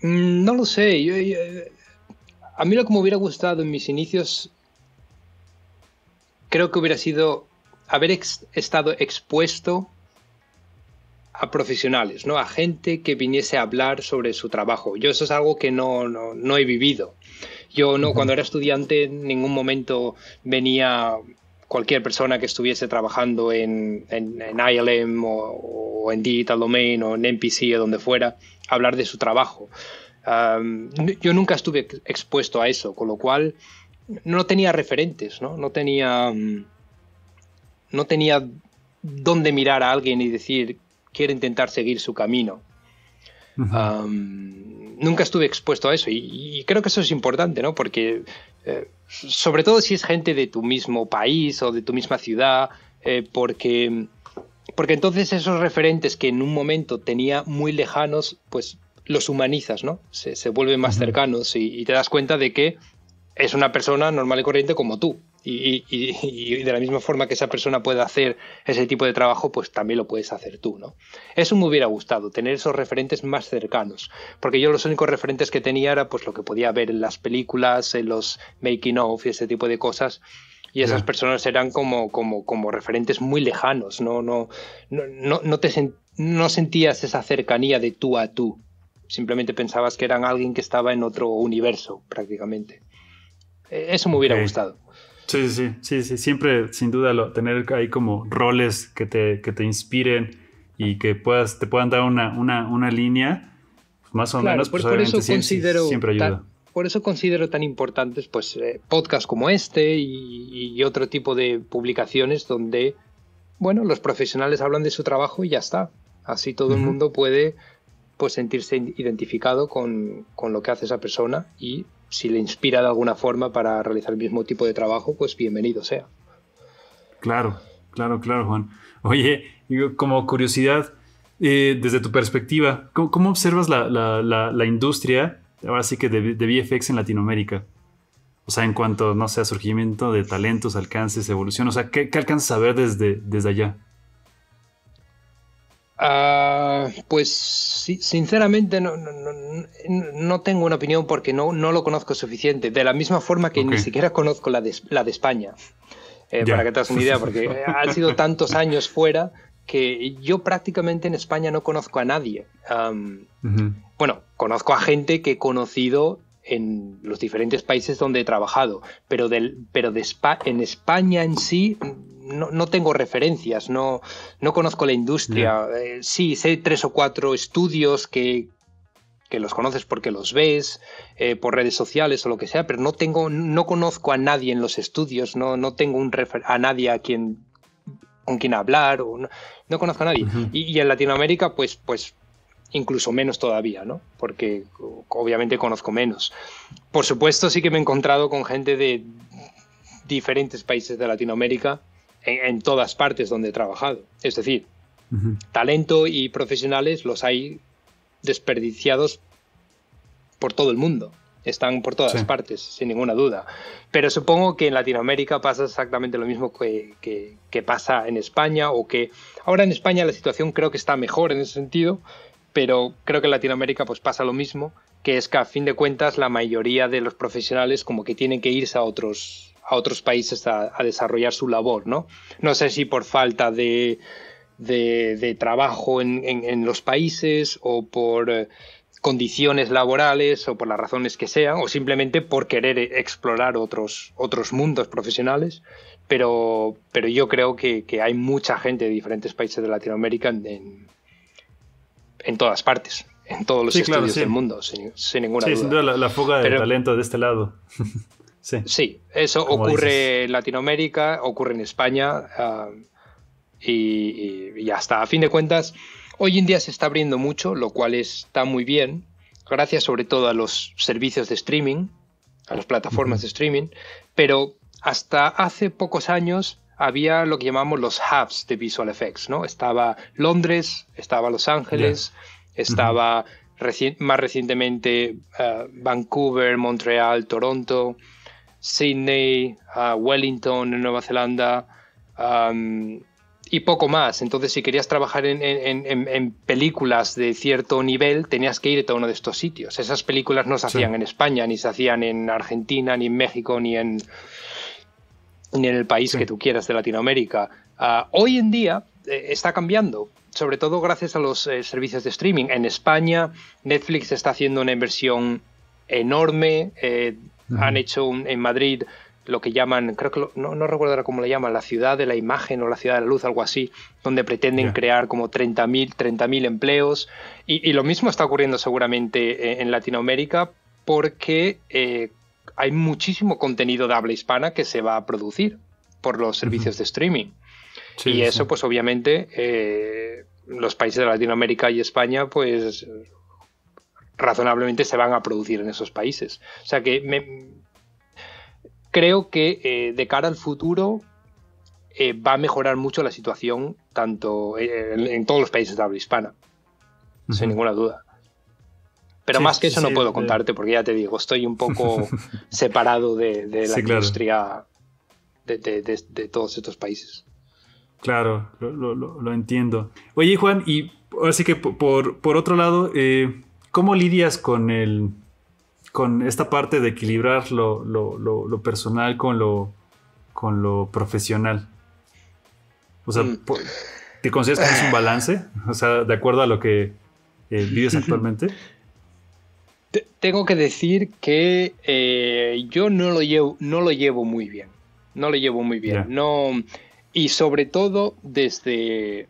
no lo sé. a mí lo que me hubiera gustado en mis inicios, creo que hubiera sido haber estado expuesto a profesionales, ¿no? A gente que viniese a hablar sobre su trabajo. Yo eso es algo que no he vivido. Yo no, cuando era estudiante en ningún momento venía cualquier persona que estuviese trabajando en, ILM o, en Digital Domain o en NPC o donde fuera, a hablar de su trabajo. yo nunca estuve expuesto a eso, con lo cual no tenía referentes, ¿no? tenía, mm, no tenía dónde mirar a alguien y decir, quiero intentar seguir su camino nunca estuve expuesto a eso y, creo que eso es importante, ¿no? Porque eh, sobre todo si es gente de tu mismo país o de tu misma ciudad, eh, porque, porque entonces esos referentes que en un momento tenía muy lejanos, pues los humanizas, ¿no? Se, vuelven más cercanos y te das cuenta de que es una persona normal y corriente como tú y, de la misma forma que esa persona puede hacer ese tipo de trabajo, pues también lo puedes hacer tú, ¿no? Eso me hubiera gustado, tener esos referentes más cercanos, porque yo los únicos referentes que tenía era pues lo que podía ver en las películas, en los making of y ese tipo de cosas, y esas personas eran como, como, como referentes muy lejanos, no, no, no, no, te no sentías esa cercanía de tú a tú, simplemente pensabas que eran alguien que estaba en otro universo prácticamente. E-, eso me hubiera gustado. Sí, sí, sí, siempre sin duda lo, tener ahí como roles que te, que te inspiren y que puedas, te puedan dar una, una, una línea, pues, más o menos, por, pues, eso considero siempre ayuda. Tan, por eso considero tan importantes pues eh, podcasts como este y, otro tipo de publicaciones donde, bueno, los profesionales hablan de su trabajo y ya está. Así todo el mundo puede pues sentirse identificado con, con lo que hace esa persona y si le inspira de alguna forma para realizar el mismo tipo de trabajo, pues bienvenido sea. Claro, claro, claro, Juan. Oye, como curiosidad, eh, desde tu perspectiva, ¿cómo, observas la, industria, ahora sí que de, VFX en Latinoamérica? O sea, en cuanto, no sé, surgimiento de talentos, alcances, evolución, o sea, ¿qué, qué alcanzas a ver desde, desde allá? Ah, pues sinceramente no, tengo una opinión porque no, lo conozco suficiente, de la misma forma que ni siquiera conozco la de, España, eh, para que te hagas una idea, porque han sido tantos años fuera que yo prácticamente en España no conozco a nadie. Bueno, conozco a gente que he conocido en los diferentes países donde he trabajado, pero, del, pero de Spa en España en sí no, tengo referencias, no, no conozco la industria. Eh, sí, sé tres o cuatro estudios que, los conoces porque los ves eh, por redes sociales o lo que sea, pero no tengo, no conozco a nadie en los estudios, no, no tengo un refer a nadie a quien con quien hablar, o no, conozco a nadie. y, y, en Latinoamérica, pues, pues incluso menos todavía, ¿no? Porque obviamente conozco menos. Por supuesto, sí que me he encontrado con gente de diferentes países de Latinoamérica en, todas partes donde he trabajado. Es decir, talento y profesionales los hay desperdiciados por todo el mundo. Están por todas partes, sin ninguna duda. Pero supongo que en Latinoamérica pasa exactamente lo mismo que, que pasa en España o que ahora en España la situación creo que está mejor en ese sentido, pero creo que en Latinoamérica pues pasa lo mismo, que es que a fin de cuentas la mayoría de los profesionales como que tienen que irse a otros, a otros países a, desarrollar su labor, ¿no? No sé si por falta de, de, trabajo en, en, los países o por... Eh, condiciones laborales o por las razones que sean o simplemente por querer explorar otros, otros mundos profesionales, pero, pero yo creo que, que hay mucha gente de diferentes países de Latinoamérica en, en todas partes, en todos los del mundo, sin, sin ninguna sí, sin duda la, fuga de talento de este lado. sí. eso ocurre en Latinoamérica, ocurre en España ah, y, y hasta a fin de cuentas, hoy en día se está abriendo mucho, lo cual está muy bien, gracias sobre todo a los servicios de streaming, a las plataformas de streaming, pero hasta hace pocos años había lo que llamamos los hubs de visual effects, ¿no? Estaba Londres, estaba Los Ángeles, estaba más recientemente eh, Vancouver, Montreal, Toronto, Sydney, eh, Wellington en Nueva Zelanda y poco más. Entonces, si querías trabajar en, películas de cierto nivel, tenías que ir a uno de estos sitios. Esas películas no se hacían en España, ni se hacían en Argentina, ni en México, ni en ni en el país que tú quieras de Latinoamérica. Ah, hoy en día eh, está cambiando, sobre todo gracias a los eh, servicios de streaming. En España, Netflix está haciendo una inversión enorme. Eh, han hecho en Madrid lo que llaman, creo que no, no, recuerdo cómo le llaman, la ciudad de la imagen o la ciudad de la luz, algo así, donde pretenden crear como 30.000 30.000 empleos. Y, lo mismo está ocurriendo seguramente en, Latinoamérica porque hay muchísimo contenido de habla hispana que se va a producir por los servicios de streaming. y eso, pues obviamente, eh, los países de Latinoamérica y España, pues razonablemente se van a producir en esos países. O sea que me, creo que eh, de cara al futuro eh, va a mejorar mucho la situación tanto en, todos los países de habla hispana, sin ninguna duda. Pero más que eso no puedo contarte porque ya te digo, estoy un poco separado de, la industria de, todos estos países. Claro, lo, entiendo. Oye Juan, y así que por, otro lado, eh, ¿cómo lidias con, el, con esta parte de equilibrar lo, personal con lo, con lo profesional? O sea, mm. ¿te consideras que es un balance? O sea, de acuerdo a lo que eh, vives actualmente tengo que decir que eh, yo no lo, llevo, no lo llevo muy bien. No lo llevo muy bien. No, y sobre todo desde,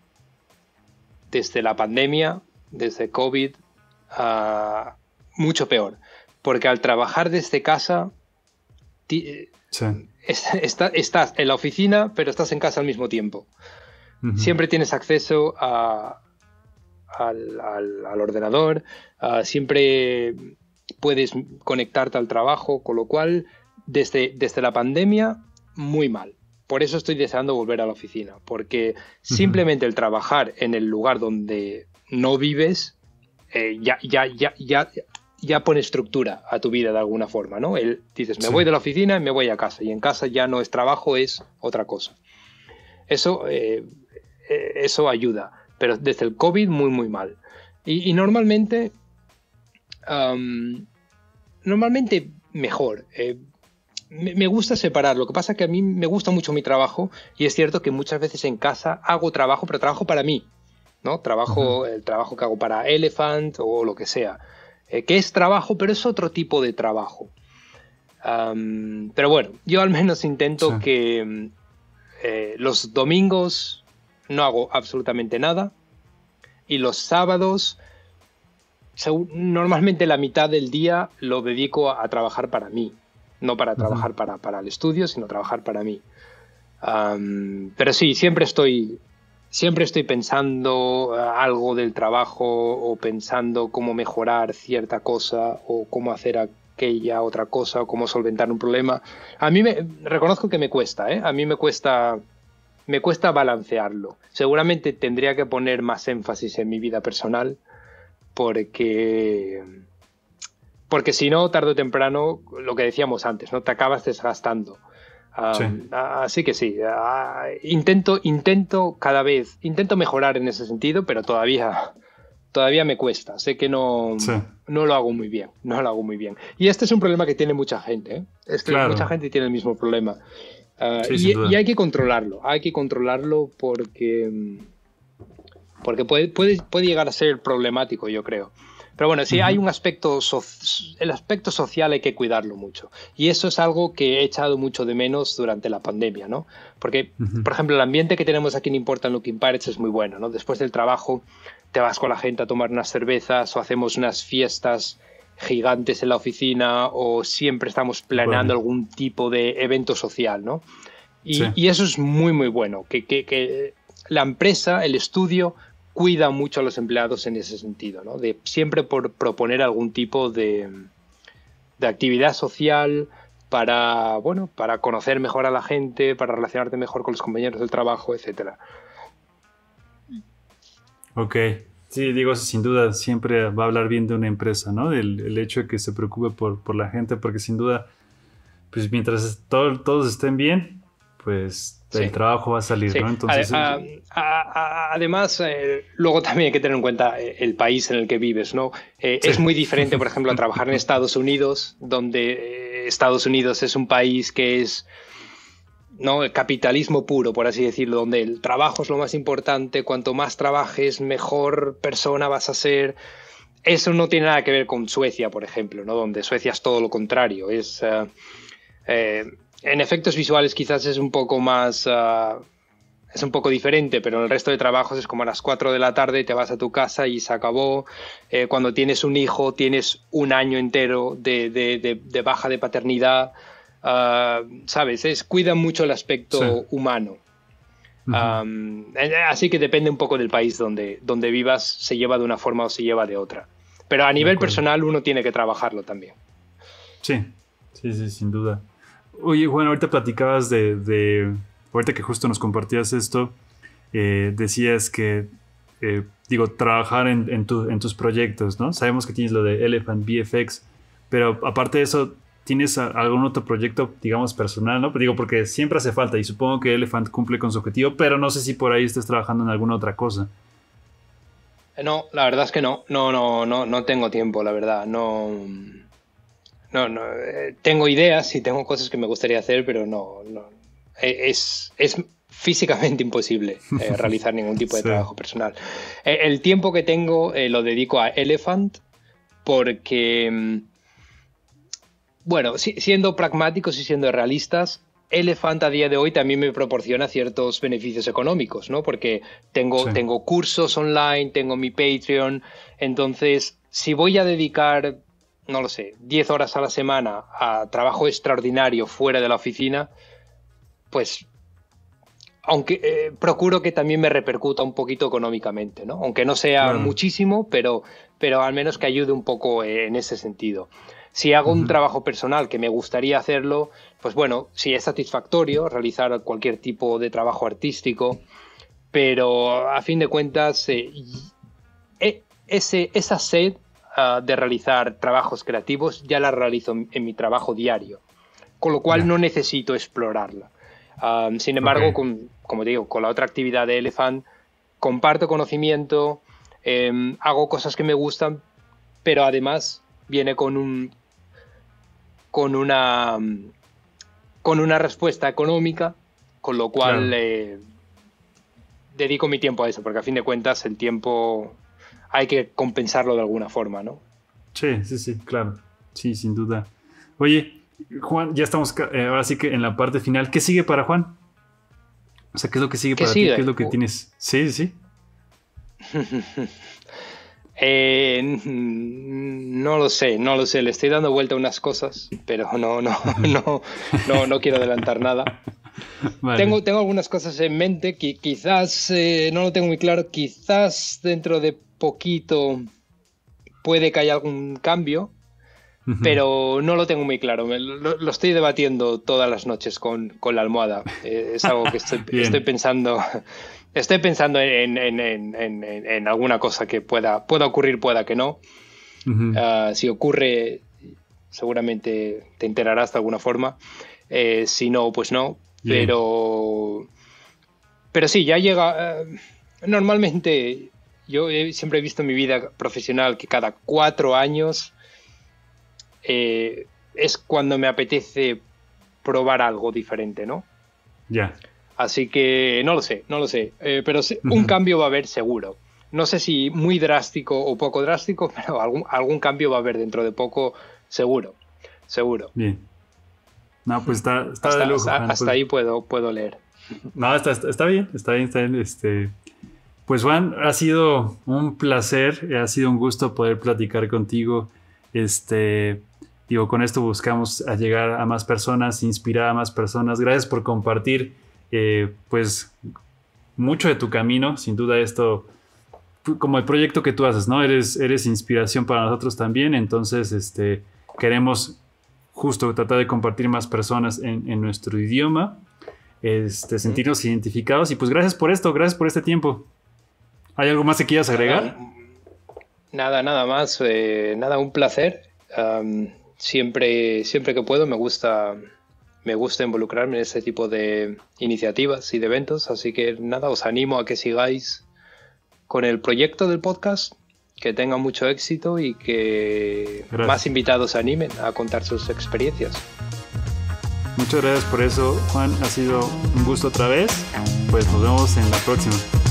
desde la pandemia, desde COVID, mucho peor. Porque al trabajar desde casa, eh, estás en la oficina, pero estás en casa al mismo tiempo. Siempre tienes acceso a, al, ordenador, siempre puedes conectarte al trabajo, con lo cual desde, desde la pandemia muy mal. Por eso estoy deseando volver a la oficina, porque simplemente el trabajar en el lugar donde no vives ya, ya, ya, ya, ya pone estructura a tu vida de alguna forma, ¿no? El, dices, me voy de la oficina y me voy a casa, y en casa ya no es trabajo, es otra cosa. Eso, eso ayuda pero desde el COVID muy, muy mal. Y, normalmente, normalmente mejor. Eh, me, gusta separar, lo que pasa es que a mí me gusta mucho mi trabajo y es cierto que muchas veces en casa hago trabajo, pero trabajo para mí, ¿no? Trabajo, el trabajo que hago para Elephant o lo que sea, eh, que es trabajo, pero es otro tipo de trabajo. pero bueno, yo al menos intento que eh, los domingos no hago absolutamente nada. Y los sábados, normalmente la mitad del día lo dedico a, trabajar para mí. No para trabajar para, para, el estudio, sino trabajar para mí. pero sí, siempre estoy, siempre estoy pensando eh, algo del trabajo o pensando cómo mejorar cierta cosa o cómo hacer aquella otra cosa o cómo solventar un problema. A mí me, reconozco que me cuesta, ¿eh? A mí me cuesta me cuesta balancearlo. Seguramente tendría que poner más énfasis en mi vida personal porque porque si no, tarde o temprano, lo que decíamos antes, ¿no? Te acabas desgastando. Así que sí, intento, intento cada vez, intento mejorar en ese sentido, pero todavía, todavía me cuesta. Sé que no, no lo hago muy bien, no lo hago muy bien. Y este es un problema que tiene mucha gente, ¿eh? Es que Mucha gente tiene el mismo problema. Ah, y, hay que controlarlo, hay que controlarlo porque, porque puede, puede, llegar a ser problemático, yo creo. Pero bueno, sí hay un aspecto, el aspecto social hay que cuidarlo mucho. Y eso es algo que he echado mucho de menos durante la pandemia, ¿no? Porque, por ejemplo, el ambiente que tenemos aquí en Important Looking Pirates es muy bueno, ¿no? Después del trabajo te vas con la gente a tomar unas cervezas o hacemos unas fiestas gigantes en la oficina o siempre estamos planeando algún tipo de evento social, ¿no? Y, eso es muy, muy bueno, que, la empresa, el estudio, cuida mucho a los empleados en ese sentido, ¿no? De siempre por proponer algún tipo de, actividad social para, bueno, para conocer mejor a la gente, para relacionarte mejor con los compañeros del trabajo, etcétera. Ok, Sí, digo, sin duda siempre va a hablar bien de una empresa, ¿no? El, hecho de que se preocupe por, por, la gente, porque sin duda, pues mientras todos estén bien, pues el trabajo va a salir, ¿no? Entonces, además, eh, luego también hay que tener en cuenta eh, el país en el que vives, ¿no? Eh, es muy diferente, por ejemplo, a trabajar en Estados Unidos, donde Estados Unidos es un país que es ¿no? El capitalismo puro, por así decirlo, donde el trabajo es lo más importante, cuanto más trabajes, mejor persona vas a ser. Eso no tiene nada que ver con Suecia, por ejemplo, Donde Suecia es todo lo contrario. Es. Eh, eh, en efectos visuales quizás es un poco más. Eh, es un poco diferente, pero en el resto de trabajos es como a las 4 de la tarde te vas a tu casa y se acabó. cuando tienes un hijo, tienes un año entero de baja de paternidad. Ah, ¿sabes? Es, cuida mucho el aspecto humano. Eh, así que depende un poco del país donde, donde vivas, se lleva de una forma o se lleva de otra. Pero a nivel personal uno tiene que trabajarlo también. Sí, sí, sí, sin duda. Oye, bueno, ahorita platicabas de, ahorita que justo nos compartías esto, eh, decías que, eh, digo, trabajar en, en, tus proyectos, ¿no? Sabemos que tienes lo de Elephant BFX, pero aparte de eso, tienes algún otro proyecto, digamos, personal, ¿no? digo, porque siempre hace falta y supongo que Elephant cumple con su objetivo, pero no sé si por ahí estás trabajando en alguna otra cosa. Eh, no, la verdad es que no, no, no, no, no tengo tiempo, la verdad, no, no, no, eh, tengo ideas y tengo cosas que me gustaría hacer, pero no, eh, es, es físicamente imposible realizar ningún tipo de trabajo personal. el tiempo que tengo lo dedico a Elephant porque mm, bueno, siendo pragmáticos y siendo realistas, Elefant a día de hoy también me proporciona ciertos beneficios económicos, ¿no? Porque tengo, tengo cursos online, tengo mi Patreon, entonces si voy a dedicar, no lo sé, 10 horas a la semana a trabajo extraordinario fuera de la oficina, pues aunque eh, procuro que también me repercuta un poquito económicamente, ¿no? Aunque no sea muchísimo, pero, pero al menos que ayude un poco eh, en ese sentido. Si hago un trabajo personal que me gustaría hacerlo, pues bueno, si es satisfactorio realizar cualquier tipo de trabajo artístico, pero a fin de cuentas, eh, e, esa sed ah, de realizar trabajos creativos ya la realizo en, mi trabajo diario, con lo cual no necesito explorarla. Ah, sin embargo, como digo, con la otra actividad de Elephant, comparto conocimiento, em, hago cosas que me gustan, pero además viene con un, con una, con una respuesta económica, con lo cual eh, dedico mi tiempo a eso, porque a fin de cuentas el tiempo hay que compensarlo de alguna forma, ¿no? Sí, sí, sí, claro. Sí, sin duda. Oye, Juan, ya estamos eh, ahora sí que en la parte final. ¿Qué sigue para Juan? O sea, ¿qué es lo que sigue para ti? ¿Qué es lo que uh. tienes? Sí, sí. Eh, no lo sé, no lo sé. Le estoy dando vuelta a unas cosas, pero no, no, no, no, no quiero adelantar nada. Tengo, tengo algunas cosas en mente que quizás eh, no lo tengo muy claro. Quizás dentro de poquito puede que haya algún cambio, pero no lo tengo muy claro. lo, estoy debatiendo todas las noches con, la almohada. Eh, es algo que estoy pensando Estoy pensando en, alguna cosa que pueda, pueda ocurrir, pueda que no. Ah, si ocurre, seguramente te enterarás de alguna forma. Eh, si no, pues no. Pero, pero sí, ya llega. Eh, normalmente, yo siempre he visto en mi vida profesional que cada cuatro años eh, es cuando me apetece probar algo diferente, ¿no? Ya. Así que no lo sé, no lo sé. Eh, pero un cambio va a haber seguro. No sé si muy drástico o poco drástico, pero algún, algún cambio va a haber dentro de poco, seguro. Seguro. Bien. No, pues está, está hasta, de lujo. Hasta, pues. ahí puedo, puedo leer. No, está, está, bien, está bien, está bien. Este, pues Juan, ha sido un placer, ha sido un gusto poder platicar contigo. Este, digo, con esto buscamos a llegar a más personas, inspirar a más personas. Gracias por compartir eh, pues mucho de tu camino, sin duda esto, como el proyecto que tú haces, ¿no? Eres, eres inspiración para nosotros también, entonces este, queremos justo tratar de compartir más personas en, nuestro idioma, este, sentirnos identificados y pues gracias por esto, gracias por este tiempo. ¿Hay algo más que quieras agregar? Nada, nada más, eh, nada, un placer. siempre, siempre que puedo me gusta me gusta involucrarme en este tipo de iniciativas y de eventos. Así que nada, os animo a que sigáis con el proyecto del podcast, que tenga mucho éxito y que más invitados se animen a contar sus experiencias. Muchas gracias por eso, Juan. Ha sido un gusto otra vez. Pues nos vemos en la próxima.